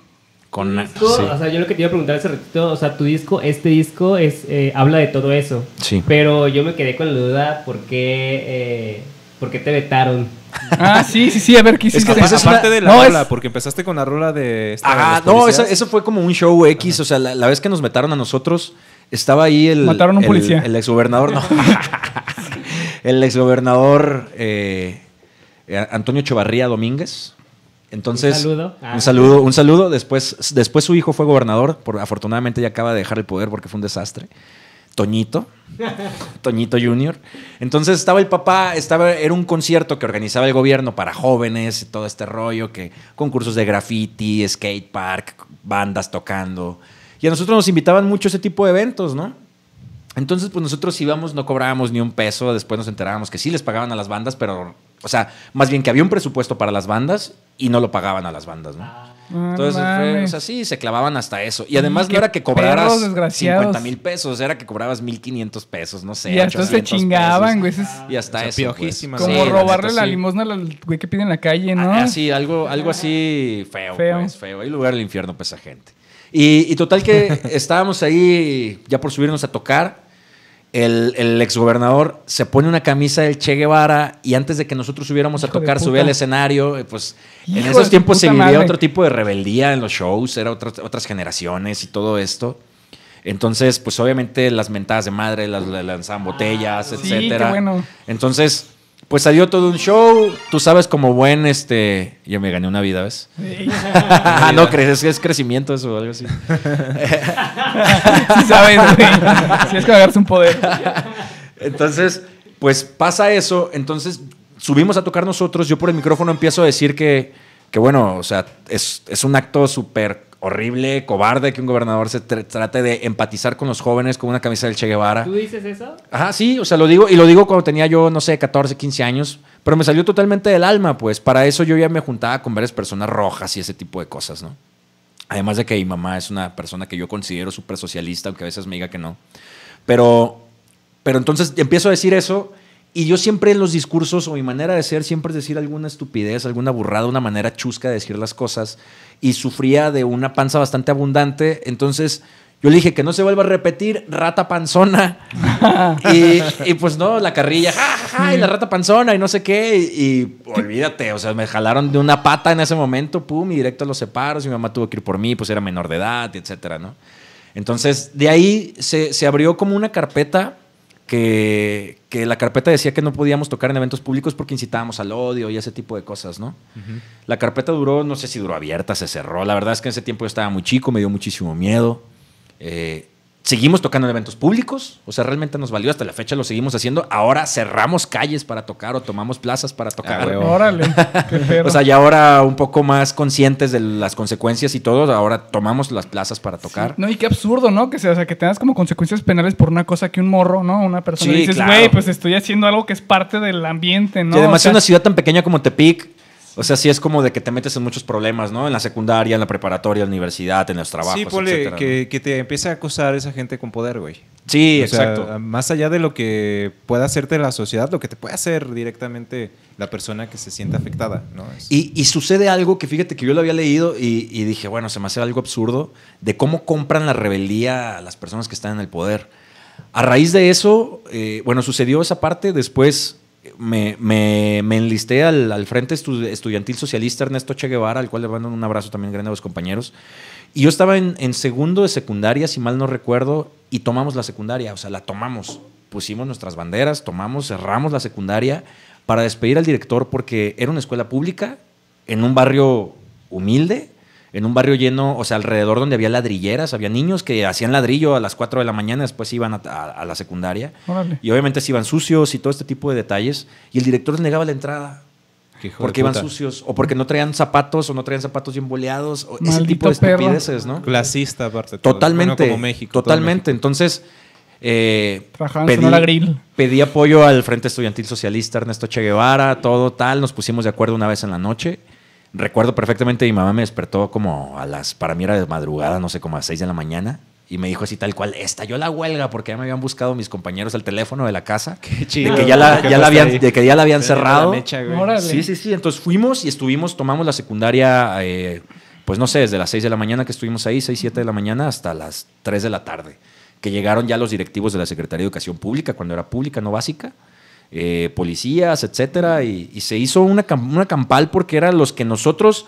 Con sí. O sea, yo lo que te iba a preguntar hace ratito, o sea, tu disco, este disco es eh, habla de todo eso. Sí. Pero yo me quedé con la duda por qué, eh, por qué te vetaron. Ah, sí, sí, sí, a ver qué hiciste. que es parte de la No, porque empezaste con la rola de Ah, no, eso, eso fue como un show X. O sea, la, vez que nos metaron a nosotros, estaba ahí el. Mataron a un policía. El exgobernador, no. el exgobernador eh, eh, Antonio Chavarría Domínguez. Entonces, ah. un saludo. Un saludo, Después, después su hijo fue gobernador, por, afortunadamente ya acaba de dejar el poder porque fue un desastre. Toñito, Toñito Junior. Entonces estaba el papá, estaba, era un concierto que organizaba el gobierno para jóvenes, todo este rollo, que concursos de graffiti, skate park, bandas tocando. Y a nosotros nos invitaban mucho ese tipo de eventos, ¿no? Entonces, pues nosotros íbamos, no cobrábamos ni un peso, después nos enterábamos que sí les pagaban a las bandas, pero, o sea, más bien que había un presupuesto para las bandas y no lo pagaban a las bandas, ¿no? Ah, Entonces, fue, o se clavaban hasta eso. Y mm, además no era que cobraras 50 mil pesos, era que cobrabas 1500 pesos, no sé. Y hasta se chingaban, güey. Y hasta eso. Pues. Como robarle la, limosna al güey que pide en la calle, ¿no? Ah, algo, algo así feo, feo. Pues, feo. Hay lugar del infierno pues esa gente. Y, total que estábamos ahí ya por subirnos a tocar. El, el, exgobernador se pone una camisa del Che Guevara y antes de que nosotros subiéramos a tocar, subía al escenario. Eh, pues en esos tiempos se vivía otro tipo de rebeldía en los shows, eran otras otras generaciones y todo esto. Entonces, pues obviamente las mentadas de madre, las, lanzaban botellas, ah, etcétera. Sí, qué bueno. Entonces, pues salió todo un show. Tú sabes, como buen este. Yo me gané una vida, ¿ves? ah, no crees, es, crecimiento eso o algo así. sí, sabes, güey. es que agarras un poder. Entonces, pues pasa eso. Entonces, subimos a tocar nosotros. Yo por el micrófono empiezo a decir que, que bueno, o sea, es, es un acto súper horrible, cobarde que un gobernador se trate de empatizar con los jóvenes con una camisa del Che Guevara. ¿Tú dices eso? Ajá, sí, o sea, lo digo, y lo digo cuando tenía yo, no sé, 14, 15 años, pero me salió totalmente del alma, pues para eso yo ya me juntaba con varias personas rojas y ese tipo de cosas, ¿no? Además de que mi mamá es una persona que yo considero súper socialista, aunque a veces me diga que no. Pero, pero entonces empiezo a decir eso y yo siempre en los discursos o mi manera de ser siempre es decir alguna estupidez, alguna burrada, una manera chusca de decir las cosas. Y sufría de una panza bastante abundante. Entonces yo le dije que no se vuelva a repetir, rata panzona. y, pues no, la carrilla, ja, y la rata panzona, y no sé qué. Y, olvídate, o sea, me jalaron de una pata en ese momento, pum, y directo a los separos. Y mi mamá tuvo que ir por mí, pues era menor de edad, etcétera, ¿no? Entonces de ahí se, se abrió como una carpeta que, que, la carpeta decía que no podíamos tocar en eventos públicos porque incitábamos al odio y ese tipo de cosas, ¿no? La carpeta duró, no sé si duró abierta, se cerró. La verdad es que en ese tiempo yo estaba muy chico, me dio muchísimo miedo. Eh, Seguimos tocando en eventos públicos, o sea, realmente nos valió hasta la fecha, lo seguimos haciendo. Ahora cerramos calles para tocar o tomamos plazas para tocar. Ah, Órale. o sea, y ahora un poco más conscientes de las consecuencias y todo, ahora tomamos las plazas para tocar. No, y qué absurdo, ¿no? Que sea, sea, que tengas como consecuencias penales por una cosa que un morro, ¿no? Una persona dices, güey, pues estoy haciendo algo que es parte del ambiente, ¿no? Y además, en una ciudad tan pequeña como Tepic, o sea, sí es como de que te metes en muchos problemas, ¿no? En la secundaria, en la preparatoria, en la universidad, en los trabajos. Sí, que, te empiece a acosar esa gente con poder, güey. Sí, exacto. más allá de lo que pueda hacerte la sociedad, lo que te puede hacer directamente la persona que se siente afectada, ¿no? Y, y, sucede algo que fíjate que yo lo había leído y, dije, bueno, se me hace algo absurdo de cómo compran la rebeldía a las personas que están en el poder. A raíz de eso, eh, bueno, sucedió esa parte, después me, me, me enlisté al, Frente Estudiantil Socialista Ernesto Che Guevara, al cual le mando un abrazo también grande a los compañeros. Y yo estaba en segundo de secundaria, si mal no recuerdo, y tomamos la secundaria, o sea, la tomamos. Pusimos nuestras banderas, tomamos, cerramos la secundaria para despedir al director porque era una escuela pública en un barrio humilde en un barrio lleno, o sea, alrededor donde había ladrilleras, había niños que hacían ladrillo a las 4 de la mañana, después iban a, la secundaria. Y obviamente se iban sucios y todo este tipo de detalles. Y el director les negaba la entrada. Porque iban sucios, o porque no traían zapatos, o no traían zapatos bien boleados, o ese tipo de estupideces, ¿no? Clasista, aparte. Totalmente. como México, totalmente. Entonces, eh, la pedí, apoyo al Frente Estudiantil Socialista, Ernesto Che Guevara, todo tal. Nos pusimos de acuerdo una vez en la noche Recuerdo perfectamente, mi mamá me despertó como a las, para mí era de madrugada, no sé, como a las 6 de la mañana, y me dijo así tal cual, esta, yo la huelga porque ya me habían buscado mis compañeros al teléfono de la casa. De que ya la, ya la habían, de que ya la habían cerrado. Sí, sí, sí. Entonces fuimos y estuvimos, tomamos la secundaria, eh, pues no sé, desde las 6 de la mañana que estuvimos ahí, 6, 7 de la mañana, hasta las 3 de la tarde. Que llegaron ya los directivos de la Secretaría de Educación Pública, cuando era pública, no básica eh, policías, etcétera, y, y, se hizo una, una campal porque eran los que nosotros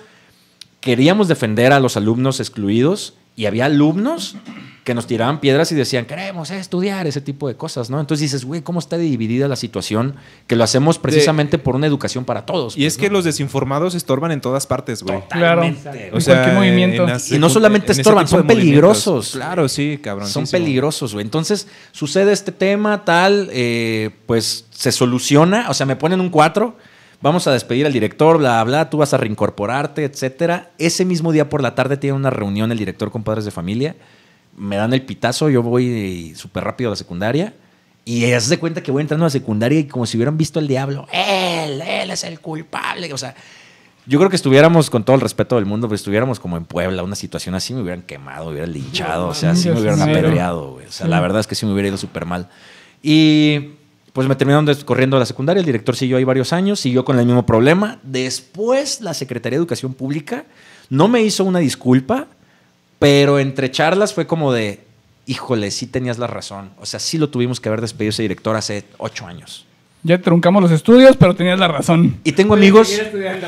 queríamos defender a los alumnos excluidos y había alumnos que nos tiraban piedras y decían, queremos estudiar, ese tipo de cosas, ¿no? Entonces dices, güey, ¿cómo está dividida la situación? Que lo hacemos precisamente por una educación para todos. Y es pues, que los desinformados estorban en todas partes, güey. Claro. O sea, movimiento. y no solamente estorban, son peligrosos. Claro, sí, cabrón. Son peligrosos, güey. Entonces sucede este tema, tal, eh, pues se soluciona, o sea, me ponen un 4 vamos a despedir al director, bla, bla, tú vas a reincorporarte, etcétera. Ese mismo día por la tarde tiene una reunión el director con padres de familia. Me dan el pitazo, yo voy súper rápido a la secundaria. Y ella de cuenta que voy entrando a la secundaria y como si hubieran visto el diablo. Él, él es el culpable. O sea, yo creo que estuviéramos, con todo el respeto del mundo, pero pues, estuviéramos como en Puebla, una situación así, me hubieran quemado, me hubieran linchado, o sea, sí me hubieran apedreado. O sea, la verdad es que sí me hubiera ido súper mal. Y pues me terminaron corriendo a la secundaria, el director siguió ahí varios años, siguió con el mismo problema. Después la Secretaría de Educación Pública no me hizo una disculpa, pero entre charlas fue como de, híjole, sí tenías la razón. O sea, sí lo tuvimos que haber despedido ese director hace ocho años ya truncamos los estudios, pero tenías la razón. Y tengo amigos. Eh.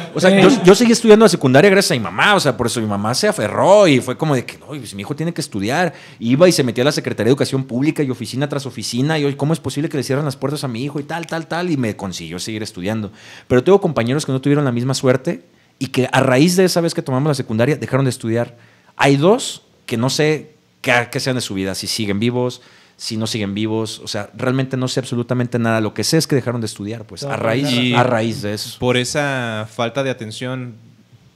yo, seguí estudiando la secundaria gracias a mi mamá, o sea, por eso mi mamá se aferró y fue como de que, no, pues, mi hijo tiene que estudiar. Iba y se metía a la Secretaría de Educación Pública y oficina tras oficina y hoy, ¿cómo es posible que le cierran las puertas a mi hijo y tal, tal, tal? Y me consiguió seguir estudiando. Pero tengo compañeros que no tuvieron la misma suerte y que a raíz de esa vez que tomamos la secundaria dejaron de estudiar. Hay dos que no sé qué sean de su vida, si siguen vivos, si no siguen vivos. O sea, realmente no sé absolutamente nada. Lo que sé es que dejaron de estudiar, pues, a raíz, a raíz de eso. Por esa falta de atención,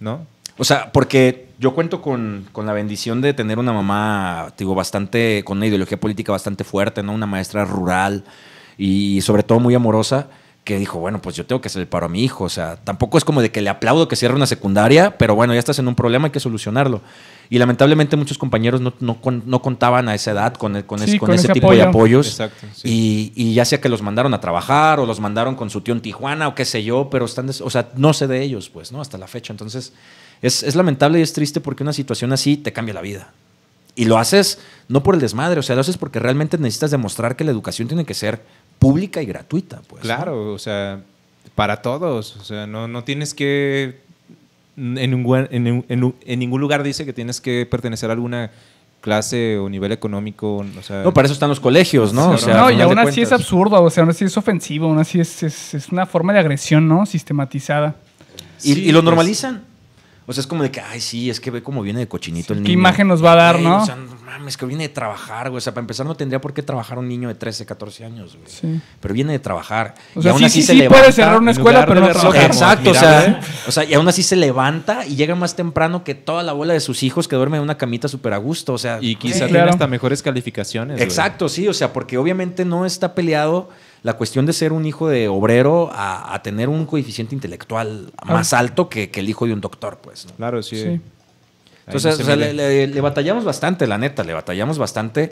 ¿no? O sea, porque yo cuento con, con, la bendición de tener una mamá, digo, bastante, con una ideología política bastante fuerte, ¿no? Una maestra rural y sobre todo muy amorosa que dijo, bueno, pues yo tengo que hacer el paro a mi hijo. O sea, tampoco es como de que le aplaudo que cierre una secundaria, pero bueno, ya estás en un problema, hay que solucionarlo. Y lamentablemente muchos compañeros no, contaban a esa edad con, con, ese, tipo de apoyos. y, ya sea que los mandaron a trabajar o los mandaron con su tío en Tijuana o qué sé yo, pero están, o sea, no sé de ellos, pues, ¿no? Hasta la fecha. Entonces, es, es lamentable y es triste porque una situación así te cambia la vida. Y lo haces no por el desmadre, o sea, lo haces porque realmente necesitas demostrar que la educación tiene que ser pública y gratuita. Pues, claro, o sea, para todos. O sea, no, no tienes que. En, en, ningún lugar dice que tienes que pertenecer a alguna clase o nivel económico. no, para eso están los colegios, ¿no? no, y aún así es absurdo, o sea, aún así es ofensivo, aún así es, una forma de agresión, ¿no? Sistematizada. y, lo normalizan. O sea, es como de que, ay, sí, es que ve cómo viene de cochinito el niño. ¿Qué imagen nos va a dar, no? O sea, no mames, que viene de trabajar, güey. O sea, para empezar, no tendría por qué trabajar un niño de 13, 14 años, güey. Pero viene de trabajar. O sea, y aún así se levanta, puede cerrar una escuela, pero no Exacto, ¿eh? o sea, y aún así se levanta y llega más temprano que toda la abuela de sus hijos que duerme en una camita súper a gusto, o sea. Y quizá hasta mejores calificaciones. Exacto, sí, o sea, porque obviamente no está peleado la cuestión de ser un hijo de obrero a, tener un coeficiente intelectual más alto que, el hijo de un doctor, pues. Claro, sí. Entonces, le, batallamos bastante, la neta, le batallamos bastante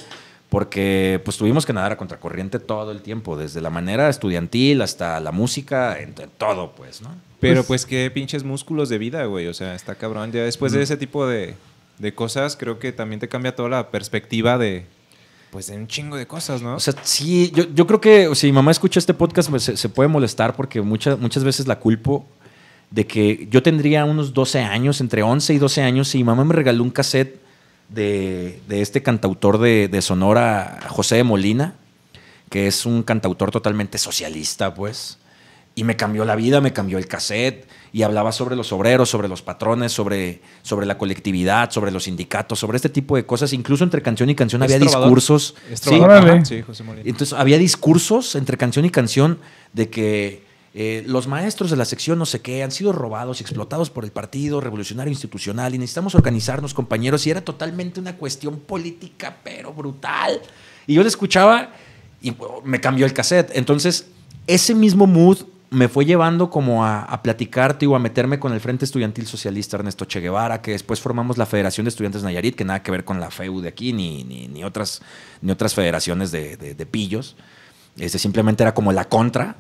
porque pues tuvimos que nadar a contracorriente todo el tiempo, desde la manera estudiantil hasta la música, en, todo, pues, ¿no? Pero pues, pues, qué pinches músculos de vida, güey, o sea, está cabrón. Ya después de ese tipo de cosas, creo que también te cambia toda la perspectiva de, pues de un chingo de cosas, ¿no? O sea, sí, yo, creo que si mi mamá escucha este podcast pues, se, puede molestar porque muchas, muchas veces la culpo de que yo tendría unos 12 años, entre 11 y 12 años, y mi mamá me regaló un cassette de, este cantautor de, de, Sonora, José de Molina, que es un cantautor totalmente socialista, pues y me cambió la vida, me cambió el cassette y hablaba sobre los obreros, sobre los patrones, sobre, sobre la colectividad, sobre los sindicatos, sobre este tipo de cosas. Incluso entre canción y canción había discursos. Estrobador. Sí, sí, José Molina. Entonces había discursos entre canción y canción de que eh, los maestros de la sección no sé qué han sido robados, y explotados por el partido revolucionario institucional y necesitamos organizarnos, compañeros. Y era totalmente una cuestión política, pero brutal. Y yo le escuchaba y oh, me cambió el cassette. Entonces, ese mismo mood me fue llevando como a, platicarte o a meterme con el Frente Estudiantil Socialista Ernesto Che Guevara, que después formamos la Federación de Estudiantes Nayarit, que nada que ver con la FEU de aquí, ni, ni, otras, ni otras federaciones de, pillos. Este, simplemente era como la contra.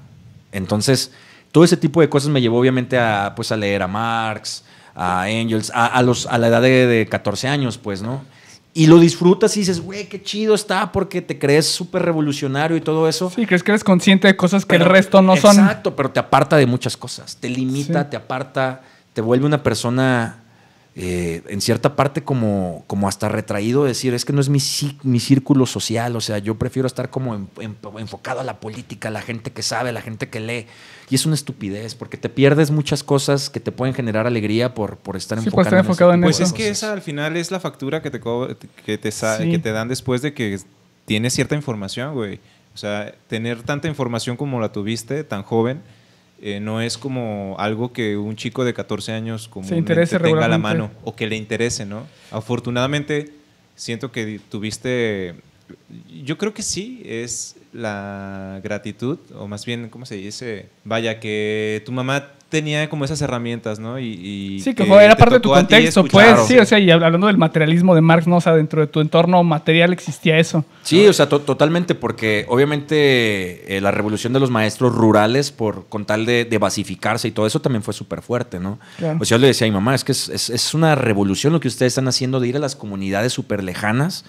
Entonces, todo ese tipo de cosas me llevó obviamente a, pues, a leer a Marx, a Engels, a, los, a la edad de, de 14 años, pues, ¿no? y lo disfrutas y dices, güey, qué chido está porque te crees súper revolucionario y todo eso. Sí, crees que eres consciente de cosas que el resto no son. Exacto, pero te aparta de muchas cosas. Te limita, te aparta, te vuelve una persona eh, en cierta parte como, como hasta retraído decir, es que no es mi, mi círculo social, o sea, yo prefiero estar como enfocado a la política, a la gente que sabe, a la gente que lee. Y es una estupidez, porque te pierdes muchas cosas que te pueden generar alegría por, por estar, enfocado, en eso. Pues es que esa al final es la factura que te, que te, que te dan después de que tienes cierta información, güey. O sea, tener tanta información como la tuviste tan joven eh, no es como algo que un chico de 14 años como tenga la mano o que le interese, ¿no? Afortunadamente, siento que tuviste, yo creo que sí, es la gratitud, o más bien, ¿cómo se dice? Vaya, que tu mamá tenía como esas herramientas, ¿no? Y, sí, que, era parte de tu contexto, pues, sí, o sea, y hablando del materialismo de Marx, ¿no? O sea, dentro de tu entorno material existía eso. Sí, o sea, totalmente, porque obviamente eh, la revolución de los maestros rurales, por con tal de, basificarse y todo eso, también fue súper fuerte, ¿no? Pues O yo le decía a mi mamá, es que es una revolución lo que ustedes están haciendo de ir a las comunidades súper lejanas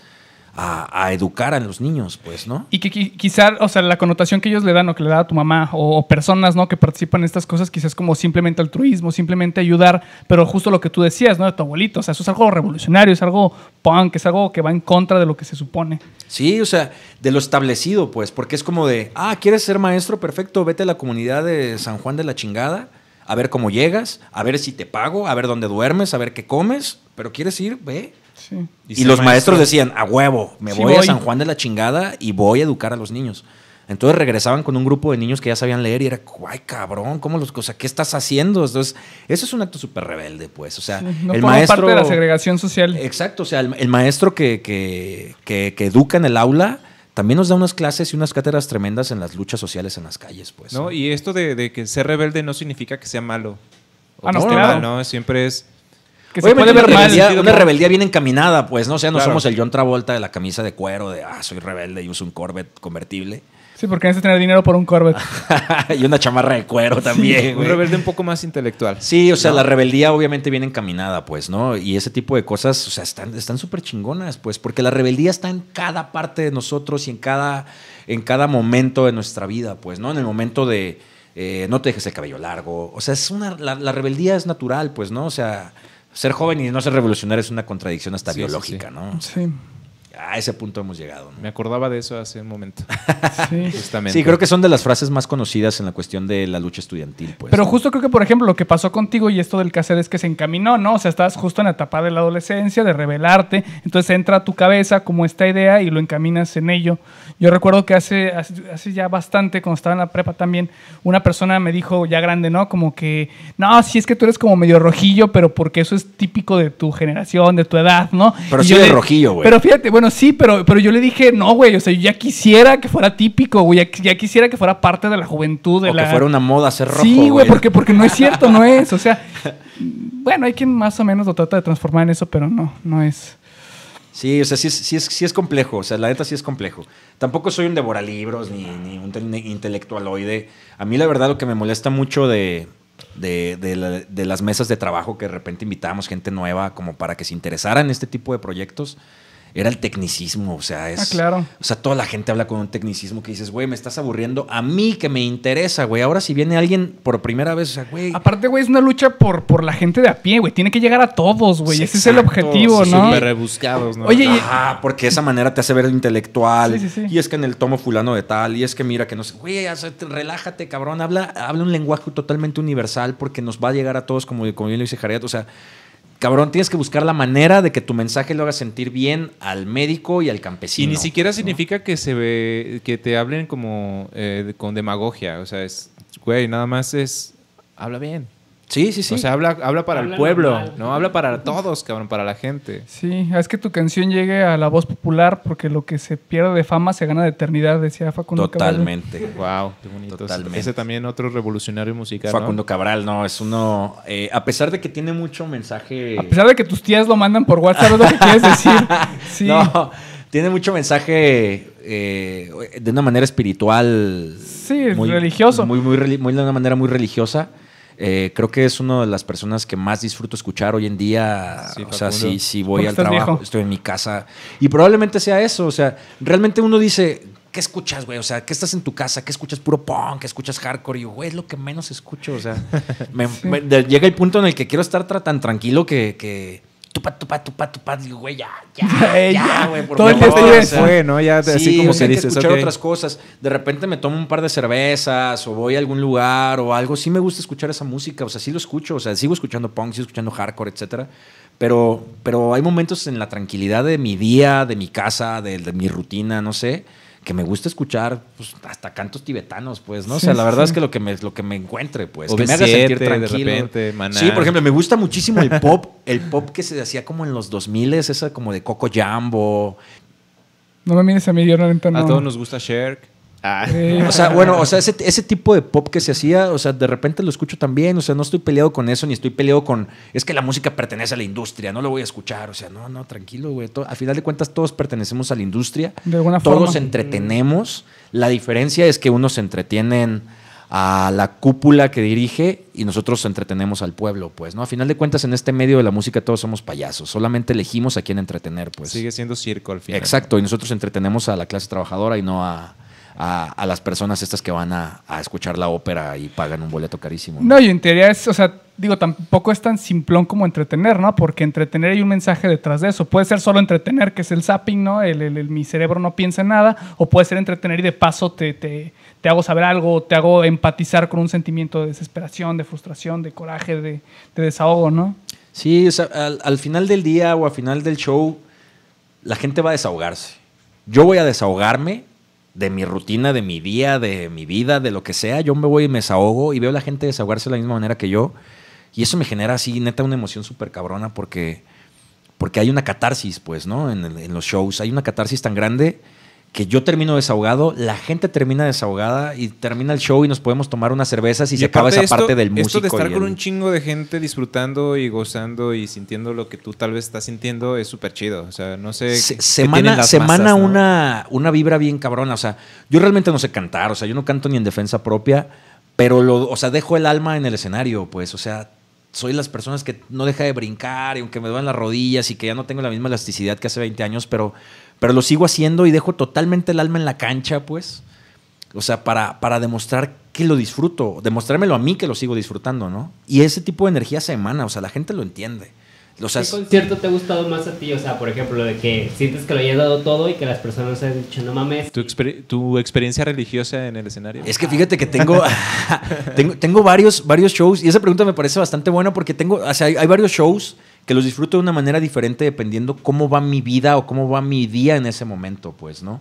a, educar a los niños, pues, ¿no? Y que quizá, o sea, la connotación que ellos le dan o que le da a tu mamá o, o personas, ¿no? Que participan en estas cosas, quizás como simplemente altruismo, simplemente ayudar, pero justo lo que tú decías, ¿no? De tu abuelito, o sea, eso es algo revolucionario, es algo punk, es algo que va en contra de lo que se supone. Sí, o sea, de lo establecido, pues, porque es como de, ah, ¿quieres ser maestro? Perfecto, vete a la comunidad de San Juan de la chingada a ver cómo llegas, a ver si te pago, a ver dónde duermes, a ver qué comes, pero quieres ir, ve. Y, los maestros decían, a huevo, me voy, a San Juan de la chingada y voy a educar a los niños. Entonces regresaban con un grupo de niños que ya sabían leer y era, ay, cabrón, ¿cómo los ¿Qué estás haciendo? Entonces, eso es un acto súper rebelde, pues. O sea, el maestro. parte de la segregación social. Exacto, o sea, el, maestro que, que, educa en el aula también nos da unas clases y unas cátedras tremendas en las luchas sociales en las calles, pues. No, y esto de, que ser rebelde no significa que sea malo. ah, no, no, siempre es una rebeldía, bien encaminada, pues, ¿no? O sea, no somos el John Travolta de la camisa de cuero, de, ah, soy rebelde y uso un Corvette convertible. Sí, porque necesitas tener dinero por un Corvette. y una chamarra de cuero también, Un rebelde un poco más intelectual. Sí, o sea, la rebeldía obviamente viene encaminada, pues, ¿no? Y ese tipo de cosas, o sea, están súper chingonas, pues, porque la rebeldía está en cada parte de nosotros y en cada, en cada momento de nuestra vida, pues, ¿no? En el momento de eh, no te dejes el cabello largo. O sea, es una, la rebeldía es natural, pues, ¿no? O sea, ser joven y no ser revolucionario es una contradicción hasta biológica, ¿no? Sí. A ese punto hemos llegado. Me acordaba de eso hace un momento. sí. Justamente. sí, creo que son de las frases más conocidas en la cuestión de la lucha estudiantil. Pues, Pero justo creo que, por ejemplo, lo que pasó contigo y esto del cassette es que se encaminó, ¿no? O sea, estás justo en la etapa de la adolescencia, de revelarte. Entonces entra a tu cabeza como esta idea y lo encaminas en ello. Yo recuerdo que hace, hace, hace, ya bastante, cuando estaba en la prepa también, una persona me dijo ya grande, ¿no? Como que, no, si es que tú eres como medio rojillo, pero porque eso es típico de tu generación, de tu edad, ¿no? Pero sí eres rojillo, güey. Pero fíjate, bueno, sí, pero, pero yo le dije, no, güey, o sea, yo ya quisiera que fuera típico, güey, ya, quisiera que fuera parte de la juventud. o que fuera una moda ser rojo. Sí, güey, porque, porque no es cierto, no es, o sea, bueno, hay quien más o menos lo trata de transformar en eso, pero no, no es. Sí, o sea, sí, sí, es, sí es complejo, o sea, la neta sí es complejo. Tampoco soy un devoralibros ni, ni un intelectualoide. A mí la verdad lo que me molesta mucho de, de, de las mesas de trabajo que de repente invitamos gente nueva como para que se interesara en este tipo de proyectos era el tecnicismo, o sea, es... Ah, claro. O sea, toda la gente habla con un tecnicismo que dices, güey, me estás aburriendo a mí que me interesa, güey. Ahora si viene alguien por primera vez, o sea, güey... Aparte, güey, es una lucha por, por la gente de a pie, güey. Tiene que llegar a todos, güey. Ese es el objetivo, sí, ¿no? Súper rebuscados, ¿no? Oye... Ajá, porque esa manera te hace ver intelectual. Sí, y es que en el tomo fulano de tal, y es que mira que no sé... Güey, relájate, cabrón. Habla, habla un lenguaje totalmente universal porque nos va a llegar a todos, como, como lo dice o sea cabrón, tienes que buscar la manera de que tu mensaje lo haga sentir bien al médico y al campesino. Y ni siquiera significa que se ve, que te hablen como eh, con demagogia. O sea, es, güey, nada más es, habla bien. Sí, sí, sí. O sea, habla, habla para el pueblo, ¿no? Habla para todos, cabrón, para la gente. Sí, es que tu canción llegue a la voz popular porque lo que se pierde de fama se gana de eternidad, decía Facundo Cabral. Totalmente. Wow, qué bonito. Ese también otro revolucionario musical. Facundo Cabral, no, es uno. Eh, a pesar de que tiene mucho mensaje. A pesar de que tus tías lo mandan por WhatsApp, es lo que quieres decir. No tiene mucho mensaje eh, de una manera espiritual. Sí, muy, religioso. Muy, muy, muy, de una manera muy religiosa. Eh, creo que es una de las personas que más disfruto escuchar hoy en día. o sea, si, si voy al trabajo, estoy en mi casa. Y probablemente sea eso. O sea, realmente uno dice, ¿qué escuchas, güey? O sea, ¿qué estás en tu casa? ¿Qué escuchas puro punk? ¿Qué escuchas hardcore? Y yo, güey, es lo que menos escucho. O sea, llega el punto en el que quiero estar tan tranquilo que, tupa, tupa, tupa, tupa. Digo, güey, ya, ya, ya, güey. Todo el día fue, ¿no? Ya, así como que escuchar otras cosas. De repente me tomo un par de cervezas o voy a algún lugar o algo. Sí me gusta escuchar esa música. O sea, sí lo escucho. O sea, sigo escuchando punk, sigo escuchando hardcore, etcétera. Pero, pero hay momentos en la tranquilidad de mi día, de mi casa, de mi rutina, no sé que me gusta escuchar pues, hasta cantos tibetanos, pues, ¿no? O sea, la verdad es que lo que me, lo que me encuentre, pues, que me haga sentir tranquilo. Sí, por ejemplo, me gusta muchísimo el pop, el pop que se hacía como en los 2000, esa como de Coco Jambo. No me mires a mí, yo no. A todos nos gusta Sherk. Ah. Eh. O sea, bueno, o sea, ese, tipo de pop que se hacía, o sea, de repente lo escucho también, o sea, no estoy peleado con eso, ni estoy peleado con, es que la música pertenece a la industria, no lo voy a escuchar, o sea, no, no, tranquilo, güey, a final de cuentas todos pertenecemos a la industria, todos entretenemos, la diferencia es que unos entretienen a la cúpula que dirige y nosotros entretenemos al pueblo, pues, ¿no? A final de cuentas, en este medio de la música todos somos payasos, solamente elegimos a quién entretener, pues. Sigue siendo circo al final. Exacto, y nosotros entretenemos a la clase trabajadora y no a, a, las personas estas que van a, escuchar la ópera y pagan un boleto carísimo. ¿no? yo y en teoría es, o sea, digo, tampoco es tan simplón como entretener, ¿no? Porque entretener hay un mensaje detrás de eso. Puede ser solo entretener, que es el zapping, ¿no? El, mi cerebro no piensa en nada, o puede ser entretener y de paso te, te, te hago saber algo, te hago empatizar con un sentimiento de desesperación, de frustración, de coraje, de, desahogo, ¿no? Sí, o sea, al, final del día o al final del show, la gente va a desahogarse. Yo voy a desahogarme de mi rutina, de mi día, de mi vida, de lo que sea. Yo me voy y me desahogo y veo a la gente desahogarse de la misma manera que yo. Y eso me genera así, neta, una emoción súper cabrona porque, porque hay una catarsis, pues, ¿no? En, en, los shows hay una catarsis tan grande que yo termino desahogado, la gente termina desahogada y termina el show y nos podemos tomar unas cervezas y, se acaba esa parte del músico. Esto de estar con un chingo de gente disfrutando y gozando y sintiendo lo que tú tal vez estás sintiendo es súper chido. O sea, no sé. Se, semana una, una vibra bien cabrona. O sea, yo realmente no sé cantar. O sea, yo no canto ni en defensa propia, pero o sea, dejo el alma en el escenario, pues. O sea, soy las personas que no deja de brincar y aunque me duelen las rodillas y que ya no tengo la misma elasticidad que hace 20 años, pero pero lo sigo haciendo y dejo totalmente el alma en la cancha, pues. O sea, para, para demostrar que lo disfruto, demostrármelo a mí que lo sigo disfrutando, ¿no? Y ese tipo de energía se emana, o sea, la gente lo entiende. ¿Qué concierto te ha gustado más a ti? O sea, por ejemplo, de que sientes que lo hayas dado todo y que las personas han dicho, no mames. ¿Tu, experiencia religiosa en el escenario? Es que fíjate que tengo, tengo, varios, varios shows y esa pregunta me parece bastante buena porque tengo, hay varios shows que los disfruto de una manera diferente dependiendo cómo va mi vida o cómo va mi día en ese momento, pues, ¿no?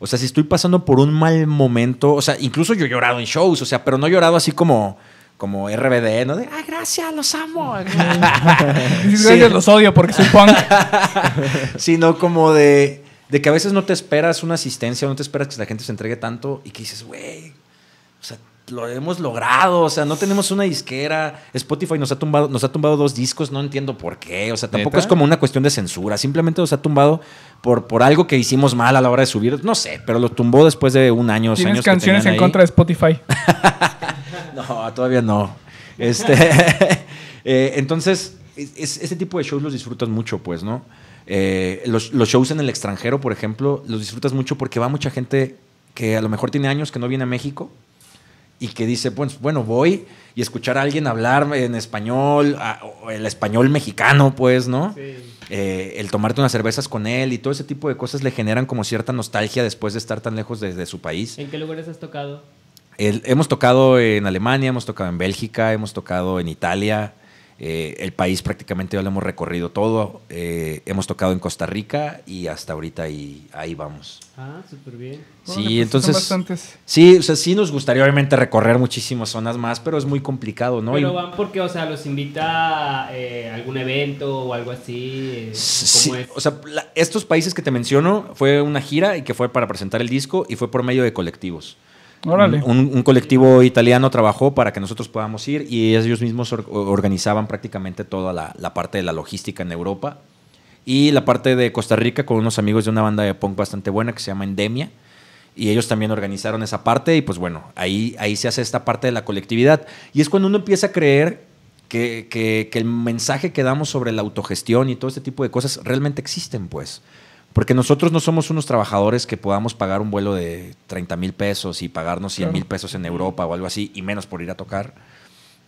O sea, si estoy pasando por un mal momento, o sea, incluso yo he llorado en shows, o sea, pero no he llorado así como como RBD, ¿no? De, ay, gracias, los amo. gracias, los odio porque soy punk. Sino como de, de que a veces no te esperas una asistencia, no te esperas que la gente se entregue tanto y que dices, güey, lo hemos logrado, o sea, no tenemos una disquera. Spotify nos ha tumbado, nos ha tumbado dos discos, no entiendo por qué. O sea, tampoco es como una cuestión de censura, simplemente nos ha tumbado por, por algo que hicimos mal a la hora de subir, no sé, pero lo tumbó después de un año, tienes años. canciones en contra de Spotify? no, todavía no. Este, eh, entonces, ese este tipo de shows los disfrutas mucho, pues, ¿no? Eh, los, los shows en el extranjero, por ejemplo, los disfrutas mucho porque va mucha gente que a lo mejor tiene años que no viene a México y que dice, pues bueno, voy y escuchar a alguien hablar en español, el español mexicano, pues, ¿no? Eh, el tomarte unas cervezas con él y todo ese tipo de cosas le generan como cierta nostalgia después de estar tan lejos de, su país. ¿En qué lugares has tocado? hemos tocado en Alemania, hemos tocado en Bélgica, hemos tocado en Italia, eh, el país prácticamente ya lo hemos recorrido todo. Eh, hemos tocado en Costa Rica y hasta ahorita ahí, ahí vamos. Ah, súper bien. Sí, pues, entonces. Sí, sí nos gustaría obviamente recorrer muchísimas zonas más, pero es muy complicado, ¿no? Pero van porque, o sea, los invita a eh, algún evento o algo así. sí, o sea, estos países que te menciono fue una gira y que fue para presentar el disco y fue por medio de colectivos. Un, colectivo italiano trabajó para que nosotros podamos ir y ellos mismos organizaban prácticamente toda la, parte de la logística en Europa y la parte de Costa Rica con unos amigos de una banda de punk bastante buena que se llama Endemia y ellos también organizaron esa parte y pues bueno, ahí, ahí se hace esta parte de la colectividad y es cuando uno empieza a creer que, que el mensaje que damos sobre la autogestión y todo este tipo de cosas realmente existen pues. Porque nosotros no somos unos trabajadores que podamos pagar un vuelo de 30 mil pesos y pagarnos 100 mil pesos en Europa o algo así, y menos por ir a tocar.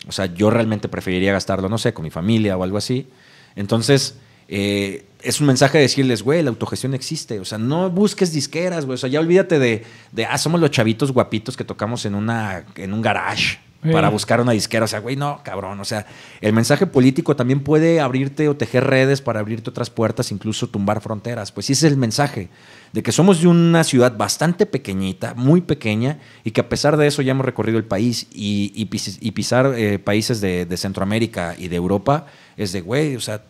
O sea, yo realmente preferiría gastarlo, no sé, con mi familia o algo así. Entonces, eh, es un mensaje de decirles, güey, la autogestión existe. O sea, no busques disqueras, güey. O sea, ya olvídate de, de, ah, somos los chavitos guapitos que tocamos en, una, en un garage para buscar una disquera. O sea, güey, no, cabrón. O sea, el mensaje político también puede abrirte o tejer redes para abrirte otras puertas, incluso tumbar fronteras. Pues sí, ese es el mensaje de que somos de una ciudad bastante pequeñita, muy pequeña, y que a pesar de eso ya hemos recorrido el país y, pisar eh, países de, de Centroamérica y de Europa es de, güey, o sea,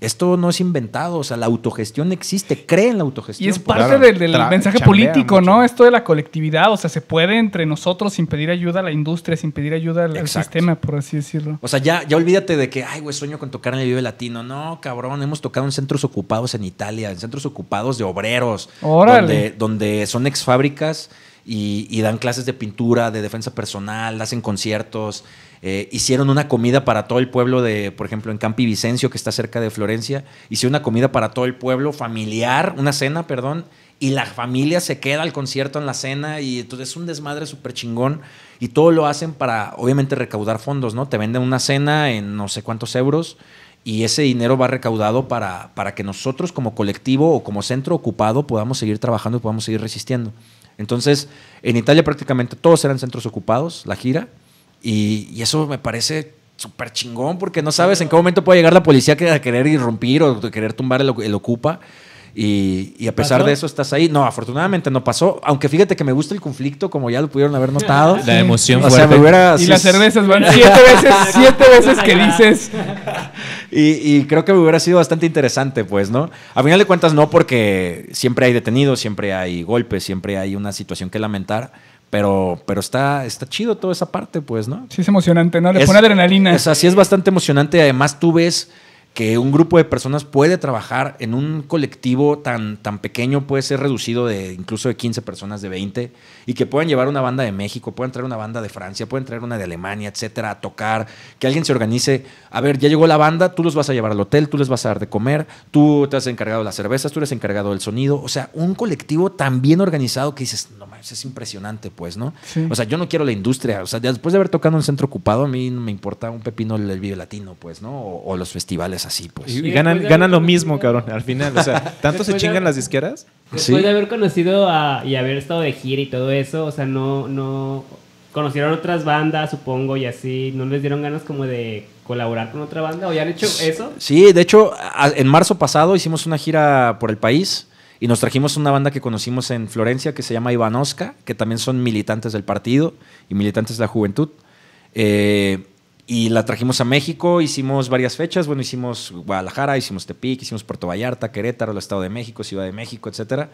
esto no es inventado, o sea, la autogestión existe, cree en la autogestión. Y es parte del, mensaje político, ¿no? Esto de la colectividad, o sea, se puede entre nosotros sin pedir ayuda a la industria, sin pedir ayuda al, sistema, por así decirlo. O sea, ya, ya olvídate de que, ay, güey, sueño con tocar en el Vive Latino. No, cabrón, hemos tocado en centros ocupados en Italia, en centros ocupados de obreros, Donde, donde son exfábricas y, y dan clases de pintura, de defensa personal, hacen conciertos. Eh, hicieron una comida para todo el pueblo de, por ejemplo, en Campi Vicencio, que está cerca de Florencia, hicieron una comida para todo el pueblo familiar, una cena, perdón, y la familia se queda al concierto en la cena y entonces es un desmadre súper chingón y todo lo hacen para, obviamente, recaudar fondos, ¿no? Te venden una cena en no sé cuántos euros y ese dinero va recaudado para, para que nosotros como colectivo o como centro ocupado podamos seguir trabajando y podamos seguir resistiendo. Entonces, en Italia prácticamente todos eran centros ocupados, la gira. Y, eso me parece súper chingón porque no sabes en qué momento puede llegar la policía a querer irrumpir o querer tumbar el, el ocupa. Y, a pesar de eso estás ahí. No, afortunadamente no pasó. Aunque fíjate que me gusta el conflicto, como ya lo pudieron haber notado. La emoción fuerte. y las cervezas van siete veces, siete veces que dices. Y, y, creo que me hubiera sido bastante interesante, pues, ¿no? A final de cuentas no, porque siempre hay detenidos, siempre hay golpes, siempre hay una situación que lamentar. Pero, pero está, está chido toda esa parte, pues, ¿no? Sí, es emocionante, ¿no? Le es, pone adrenalina. O sea, sí es bastante emocionante. Además, tú ves que un grupo de personas puede trabajar en un colectivo tan, tan pequeño, puede ser reducido de incluso de 15 personas, de 20, y que puedan llevar una banda de México, pueden traer una banda de Francia, pueden traer una de Alemania, etcétera, a tocar, que alguien se organice. A ver, ya llegó la banda, tú los vas a llevar al hotel, tú les vas a dar de comer, tú te has encargado de las cervezas, tú eres encargado del sonido. O sea, un colectivo tan bien organizado que dices, no mames, es impresionante, pues, ¿no? O sea, yo no quiero la industria. O sea, después de haber tocado en un centro ocupado, a mí no me importa un pepino el vive latino, pues, ¿no? o los festivales así, pues. Y, ganan, ganan lo mismo, cabrón, al final. O sea, tanto se chingan las disqueras. Después de haber conocido y haber estado de gira y todo eso, o sea, no, no. Conocieron otras bandas, supongo, y así. ¿No les dieron ganas como de colaborar con otra banda? ¿O ya han hecho eso? Sí, de hecho, en marzo pasado hicimos una gira por el país y nos trajimos una banda que conocimos en Florencia que se llama Osca, que también son militantes del partido y militantes de la juventud. Eh, y la trajimos a México, hicimos varias fechas, bueno, hicimos Guadalajara, hicimos Tepic, hicimos Puerto Vallarta, Querétaro, el Estado de México, Ciudad de México, etcétera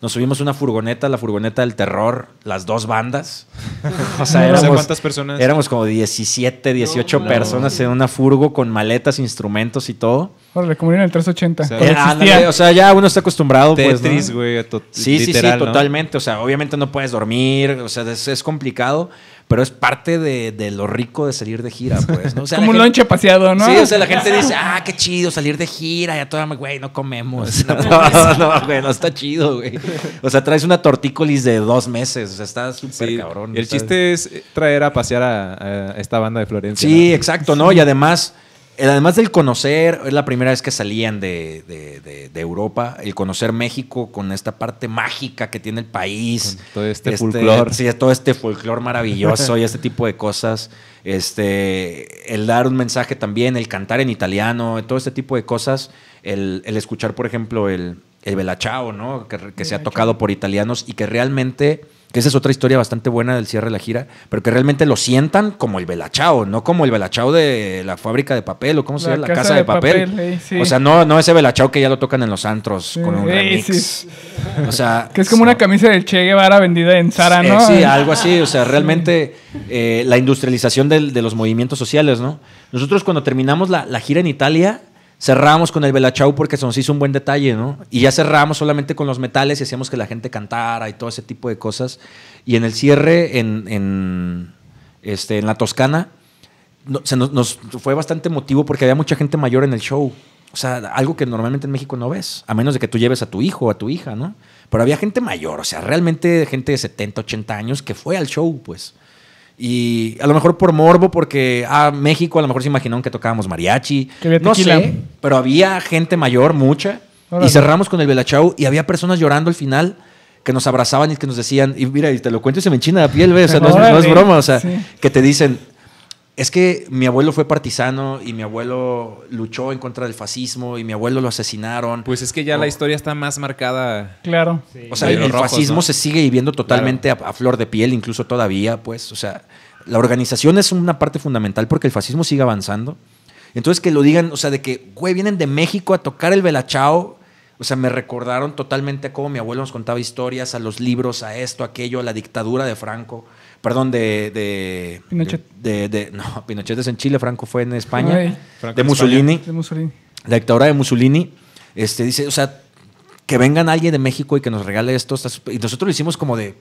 nos subimos una furgoneta, la furgoneta del terror, las dos bandas. o sea, éramos, cuántas personas. Éramos como 17, 18 personas en una furgo con maletas, instrumentos y todo. como en el 380. O sea, eh, o sea ya uno está acostumbrado. Pues, Tetris, güey. Pues, sí, sí, sí, totalmente. O sea, obviamente no puedes dormir, o sea, es, es complicado pero es parte de, de lo rico de salir de gira, pues, ¿no? Como un gente... lonche paseado, ¿no? Sí, o sea, la gente dice, ah, qué chido salir de gira, ya toda, güey, no comemos. No, no, güey, no está chido, güey. O sea, traes una tortícolis de dos meses, o sea, está súper sí. cabrón. el chiste es traer a pasear a, esta banda de Florencia. Sí, exacto, ¿no? Y además además del conocer, es la primera vez que salían de, Europa, el conocer México con esta parte mágica que tiene el país. todo este, este todo este folclor maravilloso y este tipo de cosas. Este, el dar un mensaje también, el cantar en italiano, todo este tipo de cosas. El, escuchar, por ejemplo, el, el Belachao, ¿no? que se ha tocado por italianos y que realmente que esa es otra historia bastante buena del cierre de la gira, pero que realmente lo sientan como el Belachao, no como el Belachao de la fábrica de papel o cómo se llama, la, casa, de, papel. Eh, o sea, no, no ese Belachao que ya lo tocan en los antros con un O sea, que es como una camisa del Che Guevara vendida en Zara, ¿no? Eh, sí, algo así, o sea, realmente eh, la industrialización de, los movimientos sociales, ¿no? Nosotros cuando terminamos la, la gira en Italia, cerramos con el Belachau porque se nos hizo un buen detalle, ¿no? Y ya cerramos solamente con los metales y hacíamos que la gente cantara y todo ese tipo de cosas. Y en el cierre, en, este, en la Toscana, se nos, fue bastante emotivo porque había mucha gente mayor en el show. O sea, algo que normalmente en México no ves, a menos de que tú lleves a tu hijo o a tu hija, ¿no? Pero había gente mayor, o sea, realmente gente de 70, 80 años que fue al show, pues. Y a lo mejor por morbo, porque a ah, México a lo mejor se imaginaron que tocábamos mariachi. no sé, pero había gente mayor, mucha. y cerramos con el Belachau y había personas llorando al final que nos abrazaban y que nos decían, y mira, te lo cuento y se me enchina la piel, ¿ve? o sea, no, es broma, o sea, que te dicen, es que mi abuelo fue partisano y mi abuelo luchó en contra del fascismo y mi abuelo lo asesinaron. Pues es que ya la historia está más marcada. Claro. O sea, el, fascismo se sigue viviendo totalmente a, flor de piel, incluso todavía, pues. O sea, la organización es una parte fundamental porque el fascismo sigue avanzando. Entonces que lo digan, o sea, de que, güey, vienen de México a tocar el Belachao. O sea, me recordaron totalmente cómo mi abuelo nos contaba historias, a los libros, a esto, aquello, a la dictadura de Franco perdón, de, de Pinochet. no, Pinochet es en Chile, Franco fue en España, de, Mussolini, la dictadura de Mussolini, este, dice, o sea, que venga alguien de México y que nos regale esto, y nosotros lo hicimos como de,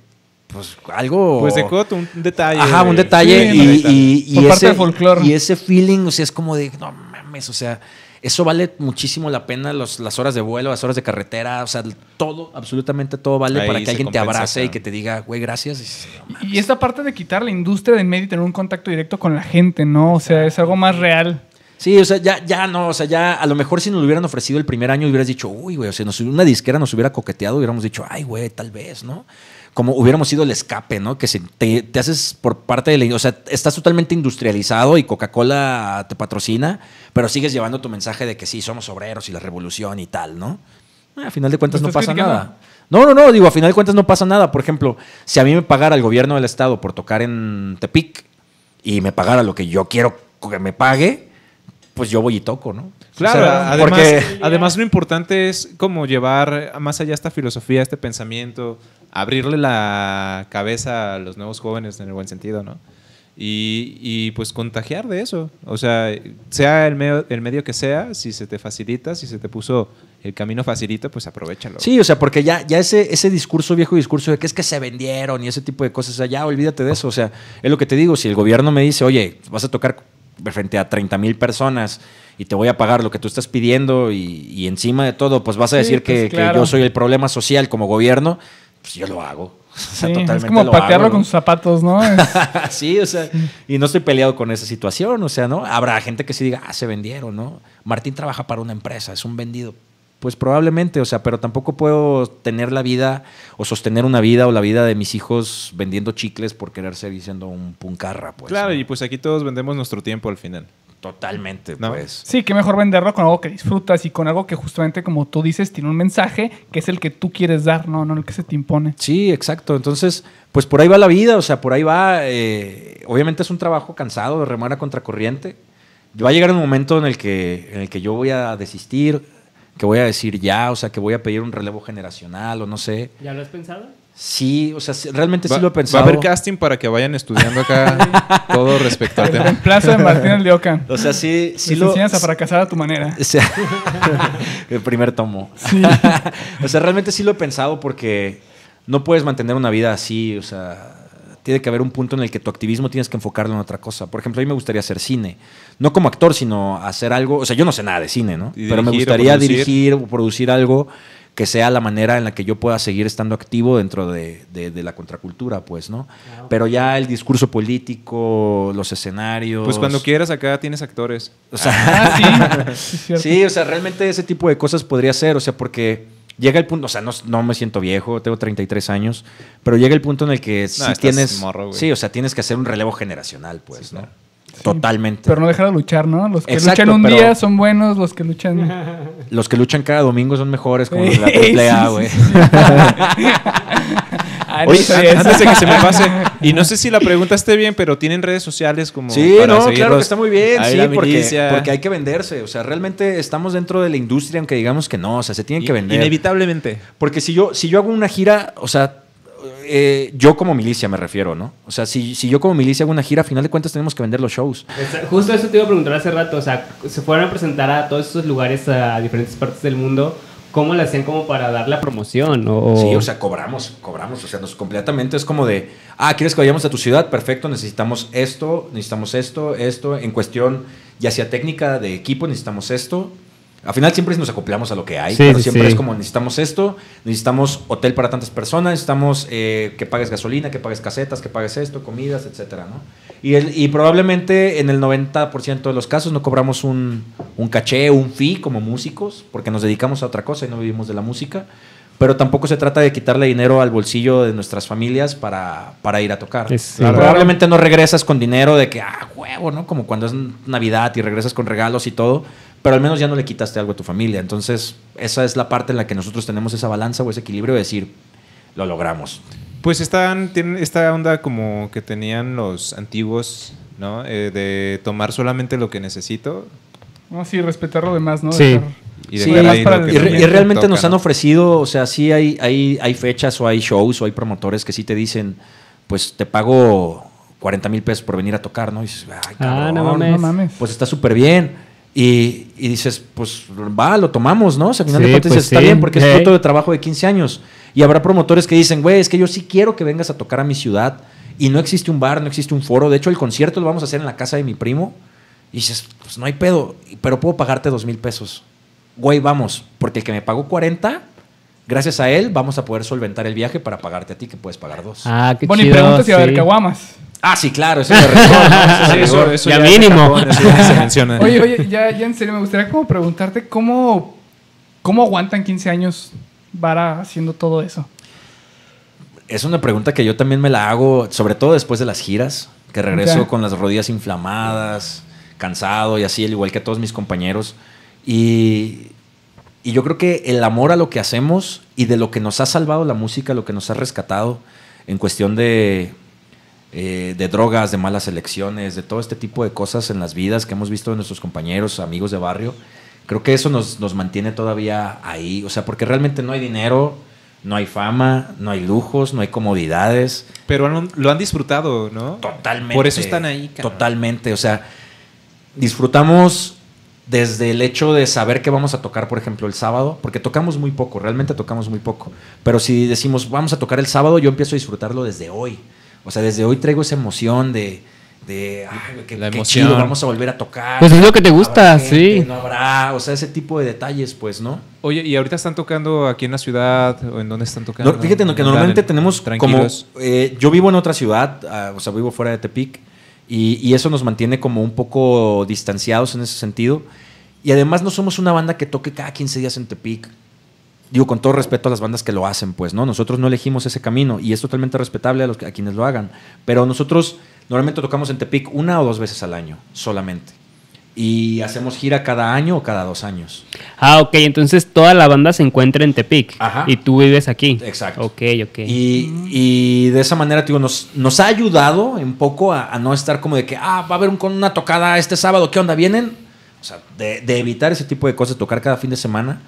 pues algo... Pues de coto, un detalle. Ajá, un detalle, y, parte folclore. y ese feeling, o sea, es como de, no mames, o sea eso vale muchísimo la pena, las horas de vuelo, las horas de carretera, o sea, todo, absolutamente todo vale para que alguien te abrace y que te diga, güey, gracias. Y, esta parte de quitar la industria de medio y tener un contacto directo con la gente, ¿no? O sea, es algo más real. Sí, o sea, ya, ya no, o sea, ya a lo mejor si nos lo hubieran ofrecido el primer año hubieras dicho, uy, güey, o sea, una disquera nos hubiera coqueteado, hubiéramos dicho, ay, güey, tal vez, ¿no? como hubiéramos sido el escape, ¿no? Que si te, haces por parte de la... O sea, estás totalmente industrializado y Coca-Cola te patrocina, pero sigues llevando tu mensaje de que sí, somos obreros y la revolución y tal, ¿no? Ah, a final de cuentas no pasa nada. No, no, no, digo, a final de cuentas no pasa nada. Por ejemplo, si a mí me pagara el gobierno del estado por tocar en Tepic y me pagara lo que yo quiero que me pague, pues yo voy y toco, ¿no? Claro, además, porque... además lo importante es como llevar más allá esta filosofía, este pensamiento, abrirle la cabeza a los nuevos jóvenes en el buen sentido, ¿no? Y, y, pues contagiar de eso. O sea, sea el medio, el medio que sea, si se te facilita, si se te puso el camino facilito, pues aprovechalo. Sí, o sea, porque ya, ya ese, ese discurso, viejo discurso de que es que se vendieron y ese tipo de cosas, o sea, ya olvídate de eso. O sea, es lo que te digo, si el gobierno me dice, oye, vas a tocar frente a 30 mil personas y te voy a pagar lo que tú estás pidiendo y, y encima de todo, pues vas a decir que, pues, que yo soy el problema social como gobierno pues yo lo hago. O sea, totalmente es como patearlo con sus zapatos, ¿no? sí, o sea, y no estoy peleado con esa situación, o sea, ¿no? Habrá gente que sí diga, ah, se vendieron, ¿no? Martín trabaja para una empresa, es un vendido. Pues probablemente, o sea, pero tampoco puedo tener la vida o sostener una vida o la vida de mis hijos vendiendo chicles por querer diciendo un puncarra. Pues, claro, y pues aquí todos vendemos nuestro tiempo al final. Totalmente, pues. Sí, que mejor venderlo con algo que disfrutas y con algo que justamente, como tú dices, tiene un mensaje que es el que tú quieres dar, no, no el que se te impone. Sí, exacto. Entonces, pues por ahí va la vida, o sea, por ahí va. Eh, obviamente es un trabajo cansado de remuera a contracorriente. Va a llegar un momento en el que, en el que yo voy a desistir, que voy a decir ya, o sea, que voy a pedir un relevo generacional o no sé. ¿Ya lo has pensado? Sí, o sea, realmente sí lo he pensado. Va a haber casting para que vayan estudiando acá todo respecto Plaza de Martínez Leocan. O sea, sí, sí lo... enseñas a fracasar a tu manera. el primer tomo. o sea, realmente sí lo he pensado porque no puedes mantener una vida así, o sea, tiene que haber un punto en el que tu activismo tienes que enfocarlo en otra cosa. Por ejemplo, a mí me gustaría hacer cine. No como actor, sino hacer algo. O sea, yo no sé nada de cine, ¿no? Pero me gustaría dirigir o producir algo que sea la manera en la que yo pueda seguir estando activo dentro de, la contracultura, pues, ¿no? Ah, pero ya el discurso político, los escenarios. Pues cuando quieras, acá tienes actores. O sea, ah, sí. sí, o sea, realmente ese tipo de cosas podría ser, o sea, porque llega el punto, o sea, no, no, me siento viejo, tengo 33 años, pero llega el punto en el que sí tienes. sí, o sea, tienes que hacer un relevo generacional, pues, ¿no? Totalmente. Pero no dejar de luchar, ¿no? Los que luchan un día son buenos, los que luchan. Los que luchan cada domingo son mejores, como los de la triple güey. Ah, Oye, antes de que se me pase, y no sé si la pregunta esté bien, pero tienen redes sociales como. Sí, no, claro que está muy bien, sí, porque, porque, hay que venderse. O sea, realmente estamos dentro de la industria, aunque digamos que no, o sea, se tienen que vender. Inevitablemente. Porque si yo, si yo hago una gira, o sea, eh, yo como milicia me refiero, ¿no? O sea, si, si, yo como milicia hago una gira, a final de cuentas tenemos que vender los shows. Justo eso te iba a preguntar hace rato, o sea, se fueron a presentar a todos esos lugares, a diferentes partes del mundo. ¿Cómo lo hacían como para dar la promoción? Sí, o sea, cobramos, cobramos. O sea, nos completamente es como de, ah, ¿quieres que vayamos a tu ciudad? Perfecto, necesitamos esto, necesitamos esto, esto. En cuestión, ya sea técnica, de equipo, necesitamos esto. Al final siempre nos acoplamos a lo que hay, siempre es como necesitamos esto, necesitamos hotel para tantas personas, necesitamos eh, que pagues gasolina, que pagues casetas, que pagues esto, comidas, etcétera, Y, probablemente en el 90% de los casos no cobramos un, un caché, un fee como músicos, porque nos dedicamos a otra cosa y no vivimos de la música pero tampoco se trata de quitarle dinero al bolsillo de nuestras familias para, ir a tocar. Probablemente no regresas con dinero de que, ah, huevo, ¿no? Como cuando es Navidad y regresas con regalos y todo, pero al menos ya no le quitaste algo a tu familia. Entonces, esa es la parte en la que nosotros tenemos esa balanza o ese equilibrio de decir, lo logramos. Pues están, esta onda como que tenían los antiguos, ¿no? Eh, de tomar solamente lo que necesito, no, sí, respetar lo demás, ¿no? Sí. Y, realmente nos han ofrecido, o sea, sí hay, hay fechas o hay shows o hay promotores que sí te dicen, pues te pago 40 mil pesos por venir a tocar, ¿no? Y dices, ay, ah, mames. Pues está súper bien. Y, y, dices, pues va, lo tomamos, ¿no? O sea, al final de cuentas pues dices, está bien, porque es es fruto de trabajo de 15 años. Y habrá promotores que dicen, güey, es que yo sí quiero que vengas a tocar a mi ciudad. Y no existe un bar, no existe un foro. De hecho, el concierto lo vamos a hacer en la casa de mi primo. Y dices, pues no hay pedo, pero puedo pagarte dos mil pesos. Güey, vamos, porque el que me pagó 40, gracias a él vamos a poder solventar el viaje para pagarte a ti, que puedes pagar dos. Ah, qué bueno, chido. y Ah, sí, claro, eso es ¿no? eso ya, mínimo. Oye, oye, ya, en serio, me gustaría como preguntarte cómo, cómo aguantan 15 años Vara haciendo todo eso. Es una pregunta que yo también me la hago, sobre todo después de las giras, que regreso con las rodillas inflamadas cansado y así, al igual que todos mis compañeros. Y, y yo creo que el amor a lo que hacemos y de lo que nos ha salvado la música, lo que nos ha rescatado en cuestión de, eh, de drogas, de malas elecciones, de todo este tipo de cosas en las vidas que hemos visto de nuestros compañeros, amigos de barrio, creo que eso nos, mantiene todavía ahí. O sea, porque realmente no hay dinero, no hay fama, no hay lujos, no hay comodidades. Pero lo han disfrutado, ¿no? Totalmente. Por eso están ahí. Totalmente, o sea disfrutamos desde el hecho de saber que vamos a tocar, por ejemplo, el sábado, porque tocamos muy poco, realmente tocamos muy poco, pero si decimos vamos a tocar el sábado, yo empiezo a disfrutarlo desde hoy. O sea, desde hoy traigo esa emoción de, que, la emoción. Qué chido, vamos a volver a tocar. Pues es lo que te gusta, sí. No habrá, o sea, ese tipo de detalles, pues, ¿no? Oye, ¿y ahorita están tocando aquí en la ciudad o en dónde están tocando? fíjate, que normalmente tenemos eh, yo vivo en otra ciudad, ah, o sea, vivo fuera de Tepic. Y, eso nos mantiene como un poco distanciados en ese sentido. Y además no somos una banda que toque cada 15 días en Tepic. Digo, con todo respeto a las bandas que lo hacen, pues, ¿no? Nosotros no elegimos ese camino y es totalmente respetable a, los, a quienes lo hagan. Pero nosotros normalmente tocamos en Tepic una o dos veces al año solamente. Y hacemos gira cada año o cada dos años. Ah, ok. Entonces toda la banda se encuentra en Tepic. Y tú vives aquí. Exacto. Ok, ok. Y, y de esa manera, digo, nos, nos ha ayudado un poco a, a, no estar como de que, ah, va a haber un, con una tocada este sábado, ¿qué onda? ¿Vienen? O sea, de, de evitar ese tipo de cosas, tocar cada fin de semana.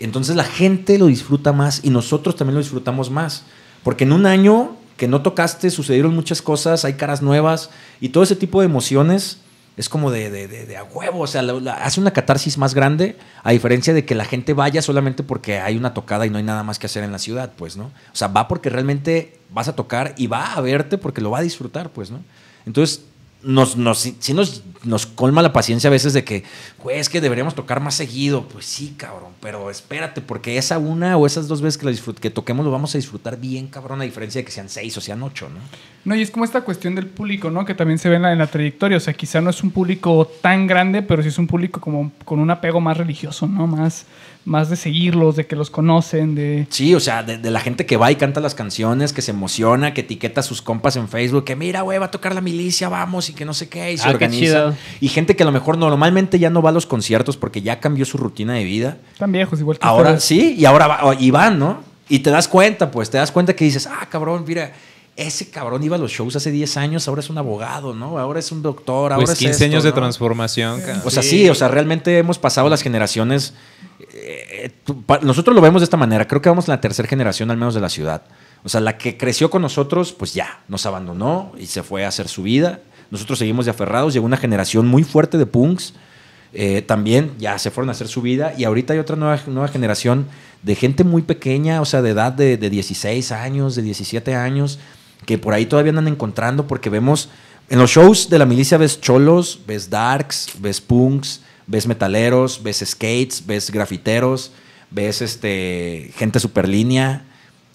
Entonces la gente lo disfruta más y nosotros también lo disfrutamos más. Porque en un año que no tocaste, sucedieron muchas cosas, hay caras nuevas y todo ese tipo de emociones es como de, de, de, a huevo, o sea, hace una catarsis más grande, a diferencia de que la gente vaya solamente porque hay una tocada y no hay nada más que hacer en la ciudad, pues, ¿no? O sea, va porque realmente vas a tocar y va a verte porque lo va a disfrutar, pues, ¿no? Entonces, nos, nos, nos nos colma la paciencia a veces de que, güey, es que deberíamos tocar más seguido. Pues sí, cabrón, pero espérate, porque esa una o esas dos veces que, toquemos lo vamos a disfrutar bien, cabrón, a diferencia de que sean seis o sean ocho, ¿no? No, y es como esta cuestión del público, ¿no? Que también se ve en la, trayectoria. O sea, quizá no es un público tan grande, pero sí es un público como con un apego más religioso, ¿no? Más, más de seguirlos, de que los conocen, de... Sí, o sea, de, la gente que va y canta las canciones, que se emociona, que etiqueta a sus compas en Facebook, que mira, güey, va a tocar la milicia, vamos, y que no sé qué, y se ah, organiza. Y gente que a lo mejor normalmente ya no va a los conciertos porque ya cambió su rutina de vida. Están viejos igual que Ahora sí, y ahora va, van, ¿no? Y te das cuenta, pues, te das cuenta que dices, ah, cabrón, mira, ese cabrón iba a los shows hace 10 años, ahora es un abogado, ¿no? Ahora es un doctor, pues ahora pues 15 15 años de transformación. O sea, sí, o sea, realmente hemos pasado las generaciones. Eh, eh, nosotros lo vemos de esta manera, creo que vamos en la tercera generación al menos de la ciudad. O sea, la que creció con nosotros, pues ya, nos abandonó y se fue a hacer su vida. Nosotros seguimos de aferrados, llegó una generación muy fuerte de punks. Eh, también ya se fueron a hacer su vida y ahorita hay otra nueva, generación de gente muy pequeña, o sea, de edad de, 16 años, de 17 años, que por ahí todavía andan encontrando porque vemos, en los shows de la milicia ves cholos, ves darks, ves punks, ves metaleros, ves skates, ves grafiteros, ves este, gente super línea,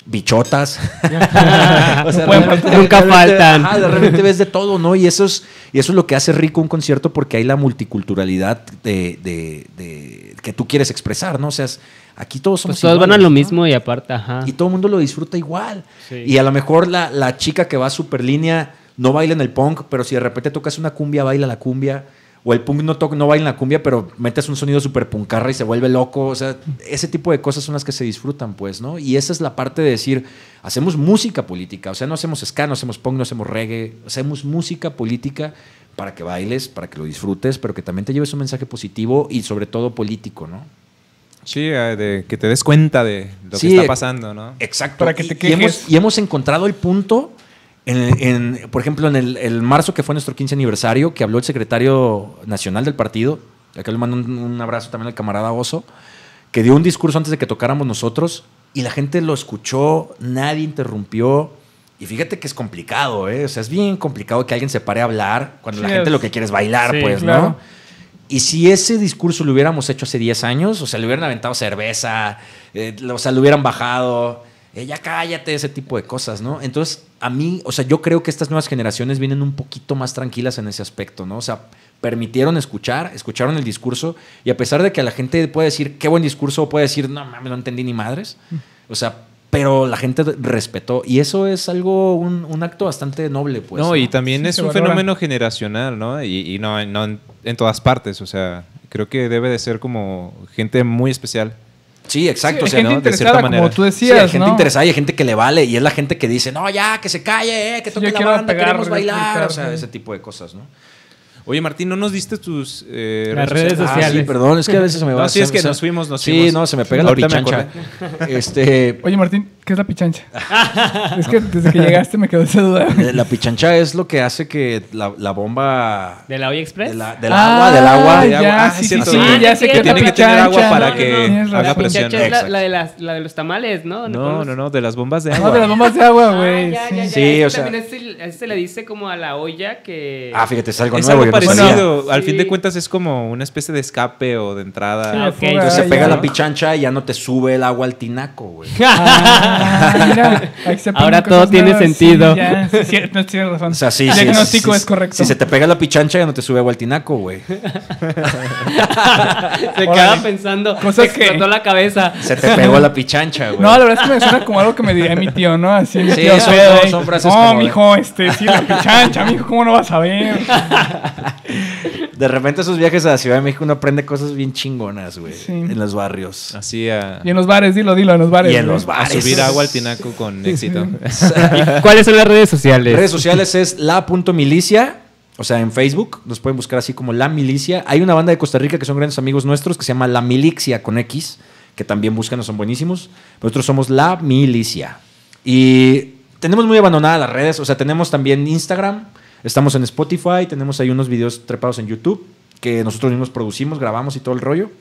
bichotas. nunca faltan. de repente ves de todo, ¿no? Y eso, es, y eso es lo que hace rico un concierto porque hay la multiculturalidad de, de, que tú quieres expresar, ¿no? O sea, aquí todos somos. Pues todos van a lo mismo y aparte, ajá. Y todo el mundo lo disfruta igual. Y a lo mejor la, la chica que va a super línea no baila en el punk, pero si de repente tocas una cumbia, baila la cumbia o el punk no, no baila en la cumbia, pero metes un sonido súper puncarra y se vuelve loco. O sea, ese tipo de cosas son las que se disfrutan, pues, ¿no? Y esa es la parte de decir, hacemos música política. O sea, no hacemos ska, no hacemos punk, no hacemos reggae. Hacemos música política para que bailes, para que lo disfrutes, pero que también te lleves un mensaje positivo y sobre todo político, ¿no? Sí, eh, de que te des cuenta de lo que está pasando, ¿no? Exacto. que y hemos encontrado el punto en, por ejemplo, en el, marzo que fue nuestro 15 aniversario, que habló el secretario nacional del partido, acá le mando un, abrazo también al camarada Oso, que dio un discurso antes de que tocáramos nosotros y la gente lo escuchó, nadie interrumpió. Y fíjate que es complicado, ¿eh? O sea, es bien complicado que alguien se pare a hablar cuando la gente lo que quiere es bailar, pues, ¿no? Y si ese discurso lo hubiéramos hecho hace 10 años, o sea, le hubieran aventado cerveza, eh, o sea, lo hubieran bajado ella cállate, ese tipo de cosas, ¿no? Entonces, a mí, o sea, yo creo que estas nuevas generaciones vienen un poquito más tranquilas en ese aspecto, ¿no? O sea, permitieron escuchar, escucharon el discurso y a pesar de que la gente puede decir qué buen discurso, puede decir, no mames, no entendí ni madres, mm. o sea, pero la gente respetó y eso es algo, un, acto bastante noble, pues. No, y también es un fenómeno generacional, ¿no? Y, no, en todas partes, o sea, creo que debe de ser como gente muy especial Sí, exacto. o sea, de cierta manera. tú decías. Sí, hay gente interesada y hay gente que le vale. Y es la gente que dice, no, ya, que se calle, eh, que toque la banda, queremos bailar. o sea, ese tipo de cosas, ¿no? Oye, Martín, ¿no nos diste tus eh, redes sociales? Ah, sí, perdón, es que a veces se me va. No, sí, es que nos fuimos, nos fuimos. sí, no, se me pega la pichancha. Este, Oye, Martín, ¿qué es la pichancha? es que desde que llegaste me quedó esa duda. La pichancha es lo que hace que la, bomba... ¿De la olla express? De la, del ah, agua, del agua. Ya, agua. Sí, ah, sí, sí, sí, ya sé que, tiene que tener agua para que haga presión. La pichancha es la, de las, la de los tamales, ¿no? No, no, no, de las bombas de ah, agua. No, de las bombas de agua, ah, güey. sí, o sea... También se le dice como a la olla que... Ah, fíjate, es algo nuevo parecido. Al fin de cuentas es como una especie de escape o de entrada. Entonces se pega la pichancha y ya no te sube el agua al tinaco, güey. Ah, Ahora todo tiene sentido. el diagnóstico es correcto. Si se te pega la pichancha ya no te sube agua al tinaco, güey. se queda pensando, Cosas se explotó la cabeza. Se te pegó la pichancha, güey. No, la verdad es que me suena como algo que me diría mi tío, ¿no? Así, sí, tío, son, son, frases No, mijo, este, sí, la pichancha, mijo, ¿cómo no vas a ver? de repente esos viajes a la Ciudad de México uno aprende cosas bien chingonas, güey. En los barrios. Así Y en los bares, dilo, dilo, en los bares. Y en los bares. A subir agua al tinaco con éxito. ¿Cuáles son las redes sociales? Redes sociales es la.milicia. O sea, en Facebook nos pueden buscar así como La Milicia. Hay una banda de Costa Rica que son grandes amigos nuestros que se llama La Milicia con X, que también buscan, son buenísimos. Nosotros somos La Milicia. Y tenemos muy abandonadas las redes. O sea, tenemos también Instagram Estamos en Spotify, tenemos ahí unos videos trepados en YouTube que nosotros mismos producimos, grabamos y todo el rollo.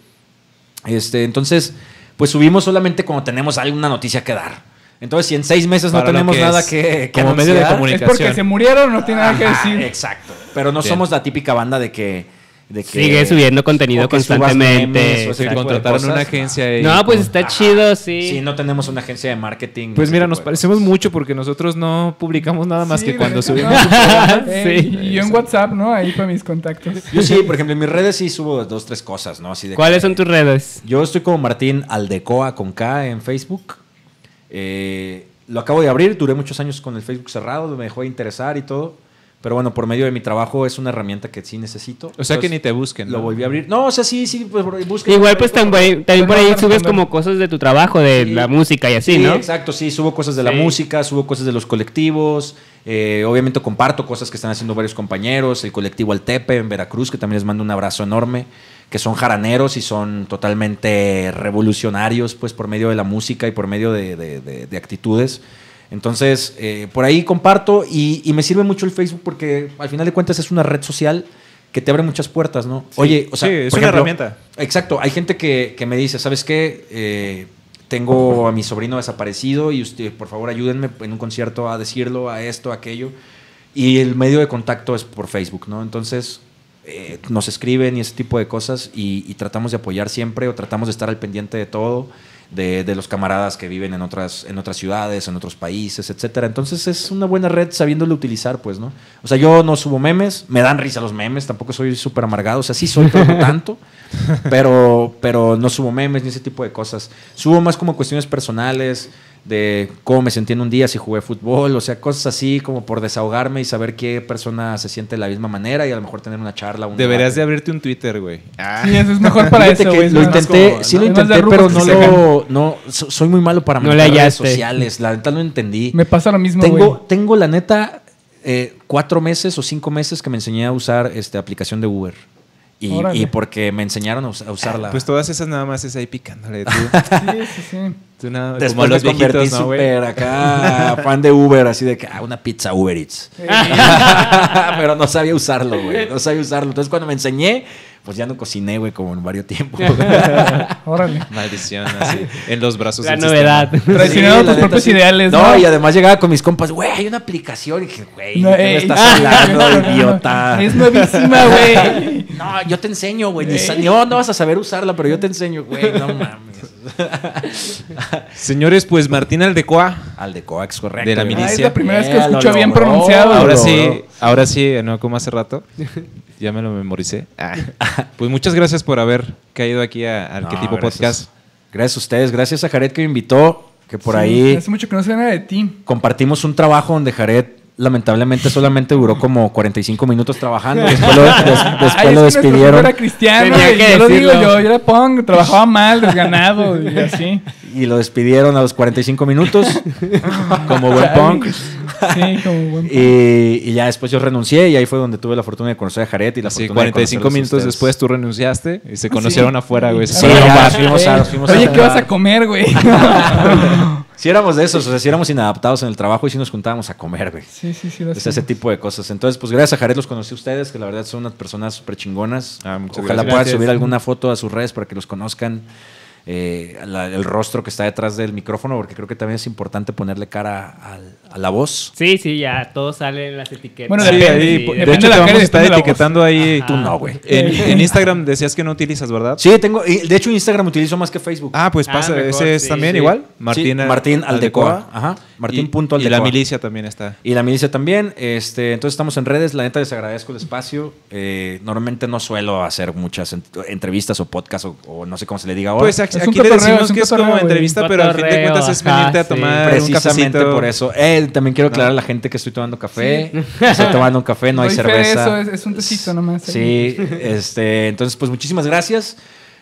Este, entonces, pues subimos solamente cuando tenemos alguna noticia que dar. Entonces, si en seis meses no tenemos nada que, como medio de comunicación. es porque se murieron, no tiene nada que decir. Exacto. Pero no somos la típica banda de que Sigue subiendo contenido constantemente. contrataron una agencia. no, pues está chido, sí. Sí, no tenemos una agencia de marketing. Pues mira, nos parecemos mucho porque nosotros no publicamos nada más que cuando subimos. sí. Eh, y en WhatsApp, ¿no? Ahí para mis contactos. Yo sí, por ejemplo, en mis redes sí subo dos, tres cosas, ¿no? Así de ¿Cuáles son tus redes? Yo estoy como Martín Aldecoa con K en Facebook. Eh, lo acabo de abrir, duré muchos años con el Facebook cerrado, me dejó de interesar y todo pero bueno, por medio de mi trabajo es una herramienta que sí necesito. O sea que ni te busquen. ¿no? Lo volví a abrir. No, o sea, sí, sí, pues busquen. Igual pues también, por ahí subes como cosas de tu trabajo, de la música y así, sí, ¿no? Exacto, sí, subo cosas de la música, subo cosas de los colectivos. Eh, obviamente comparto cosas que están haciendo varios compañeros, el colectivo Altepe en Veracruz, que también les mando un abrazo enorme, que son jaraneros y son totalmente revolucionarios, pues por medio de la música y por medio de, de, de actitudes. Entonces, eh, por ahí comparto y, me sirve mucho el Facebook porque al final de cuentas es una red social que te abre muchas puertas, ¿no? Oye, o sea, es una herramienta. Exacto, hay gente que, me dice, ¿sabes qué? Eh, tengo a mi sobrino desaparecido y usted, por favor, ayúdenme en un concierto a decirlo, a esto, a aquello. Y el medio de contacto es por Facebook, ¿no? Entonces, eh, nos escriben y ese tipo de cosas y, y, tratamos de apoyar siempre o tratamos de estar al pendiente de todo de, los camaradas que viven en otras, en otras ciudades, en otros países, etcétera. Entonces es una buena red sabiéndolo utilizar, pues, ¿no? O sea, yo no subo memes, me dan risa los memes, tampoco soy súper amargado, o sea, sí soy, pero no tanto, pero, pero no subo memes ni ese tipo de cosas. Subo más como cuestiones personales, de cómo me sentí en un día si jugué fútbol, o sea, cosas así como por desahogarme y saber qué persona se siente de la misma manera y a lo mejor tener una charla. Deberías de abrirte un Twitter, güey. Ah. Sí, eso es mejor para eso, Lo intenté, sí lo intenté, pero no lo, no, soy muy malo para no las redes sociales, la neta no entendí. Me pasa lo mismo, Tengo, güey. tengo la neta eh, cuatro meses o cinco meses que me enseñé a usar este, aplicación de Uber. Y, porque me enseñaron a, ah, usarla. Pues todas esas nada más es ahí picándole. Tú. sí, sí, sí. Tú nada, Después como los convertí viejitos, ¿no, super acá, fan de Uber, así de que, ah, una pizza Uber Eats. Pero no sabía usarlo, güey. No sabía usarlo. Entonces cuando me enseñé, pues ya no cociné, güey, como en varios tiempos. Órale. Maldición, así. En los brazos. La novedad. Traicionaron tus propios ideales. No, no, y además llegaba con mis compas, güey, hay una aplicación. Y dije, güey, no, me estás hablando, idiota? Es nuevísima, güey. No, yo te enseño, güey. No, no vas a saber usarla, pero yo te enseño, güey. No mames. Señores, pues Martín Aldecoa. Aldecoa, es correcto. De la milicia. Ah, es la primera vez que escucho bien pronunciado. Ahora sí, ahora sí, no como hace rato ya me lo memoricé. Ah. Pues muchas gracias por haber caído aquí a Arquetipo Podcast. Gracias a ustedes, gracias a Jared que me invitó, que por ahí... Hace mucho que no nada de ti. Compartimos un trabajo donde Jared lamentablemente solamente duró como 45 minutos trabajando. Después lo, despidieron. Era cristiano, yo lo digo, yo, yo era pong trabajaba mal, desganado y así. Y lo despidieron a los 45 minutos como buen punk. y, ya después yo renuncié y ahí fue donde tuve la fortuna de conocer a Jaret y la 45 minutos después tú renunciaste y se ah, conocieron afuera, güey. Sí, Oye, ¿qué vas a comer, güey? Si éramos de esos, o sea, si éramos inadaptados en el trabajo y si nos juntábamos a comer, güey. Sí, sí, sí. es ese tipo de cosas. Entonces, pues gracias a Jared los conocí a ustedes, que la verdad son unas personas súper chingonas. Ah, Ojalá puedan subir alguna foto a sus redes para que los conozcan. Eh, el rostro que está detrás del micrófono, porque creo que también es importante ponerle cara al, a la voz. Sí, sí, ya todo sale las etiquetas. Bueno, sí, ahí, de, hecho, la te vamos a estar etiquetando ahí. Tú no, güey. En, Instagram decías que no utilizas, ¿verdad? Sí, tengo. De hecho, Instagram utilizo más que Facebook. Ah, pues ah, pasa. ese es también igual. Martín, Martín Aldecoa. Ajá. Martín punto Aldecoa. Y la milicia también está. Y la milicia también. Este, entonces estamos en redes. La neta les agradezco el espacio. Eh, normalmente no suelo hacer muchas entrevistas o podcasts o, no sé cómo se le diga ahora. Pues aquí, le decimos que es como entrevista, pero al fin de cuentas es venirte a tomar un cafecito. por eso. Eh, también quiero aclarar a la gente que estoy tomando café. Estoy tomando un café, no, hay, cerveza. Eso, es, un tecito nomás. Sí, este, entonces, pues muchísimas gracias.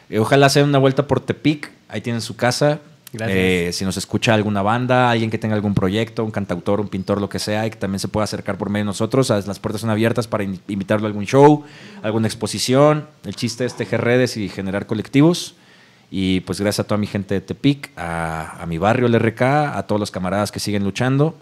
Eh, ojalá sea una vuelta por Tepic. Ahí tienen su casa. Eh, si nos escucha alguna banda, alguien que tenga algún proyecto, un cantautor, un pintor, lo que sea, y que también se pueda acercar por medio de nosotros, las puertas son abiertas para invitarlo a algún show, alguna exposición. El chiste es tejer redes y generar colectivos. Y pues gracias a toda mi gente de Tepic, a, mi barrio, LRK, a todos los camaradas que siguen luchando.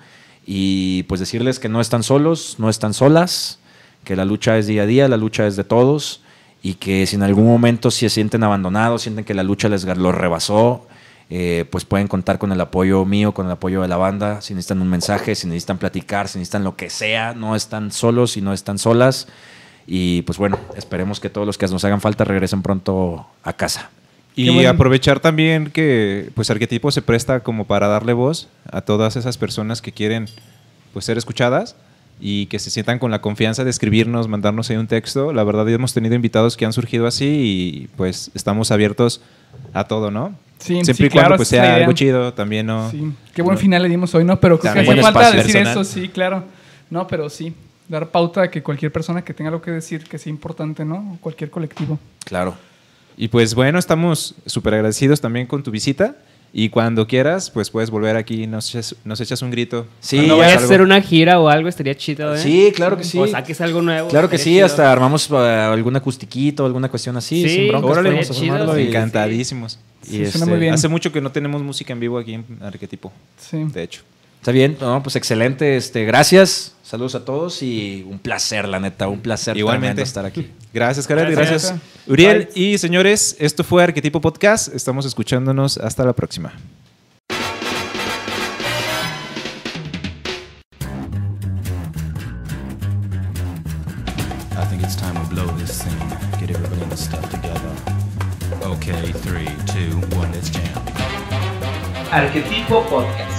Y pues decirles que no están solos, no están solas, que la lucha es día a día, la lucha es de todos. Y que si en algún momento se sienten abandonados, sienten que la lucha les los rebasó, eh, pues pueden contar con el apoyo mío, con el apoyo de la banda. Si necesitan un mensaje, si necesitan platicar, si necesitan lo que sea, no están solos y no están solas. Y pues bueno, esperemos que todos los que nos hagan falta regresen pronto a casa. Y aprovechar también que pues Arquetipo se presta como para darle voz a todas esas personas que quieren pues ser escuchadas y que se sientan con la confianza de escribirnos, mandarnos ahí un texto. La verdad hemos tenido invitados que han surgido así y pues estamos abiertos a todo, ¿no? Sí, Siempre y cuando claro, pues, sea algo chido también, ¿no? Sí. Qué buen final le dimos hoy, ¿no? Pero creo que hace falta decir eso, sí, claro. No, pero sí, dar pauta a que cualquier persona que tenga algo que decir, que sea importante, ¿no? Cualquier colectivo. Claro. Y pues bueno, estamos súper agradecidos también con tu visita. Y cuando quieras, pues puedes volver aquí nos echas, un grito. Sí, no va a hacer una gira o algo, estaría chido, ¿eh? Sí, claro que sí. O saques algo nuevo. Claro que sí, hasta armamos eh, algún acustiquito, alguna cuestión así, sí, sin broncas. Órale, vamos a chido, Encantadísimos. Sí, y suena este, muy bien. Hace mucho que no tenemos música en vivo aquí en Arquetipo. Sí. De hecho. Está bien, no, pues excelente. Este, gracias. Saludos a todos y un placer, la neta, un placer Igualmente. estar aquí. Gracias, Karel, gracias. Uriel y señores, esto fue Arquetipo Podcast. Estamos escuchándonos. Hasta la próxima. Arquetipo Podcast.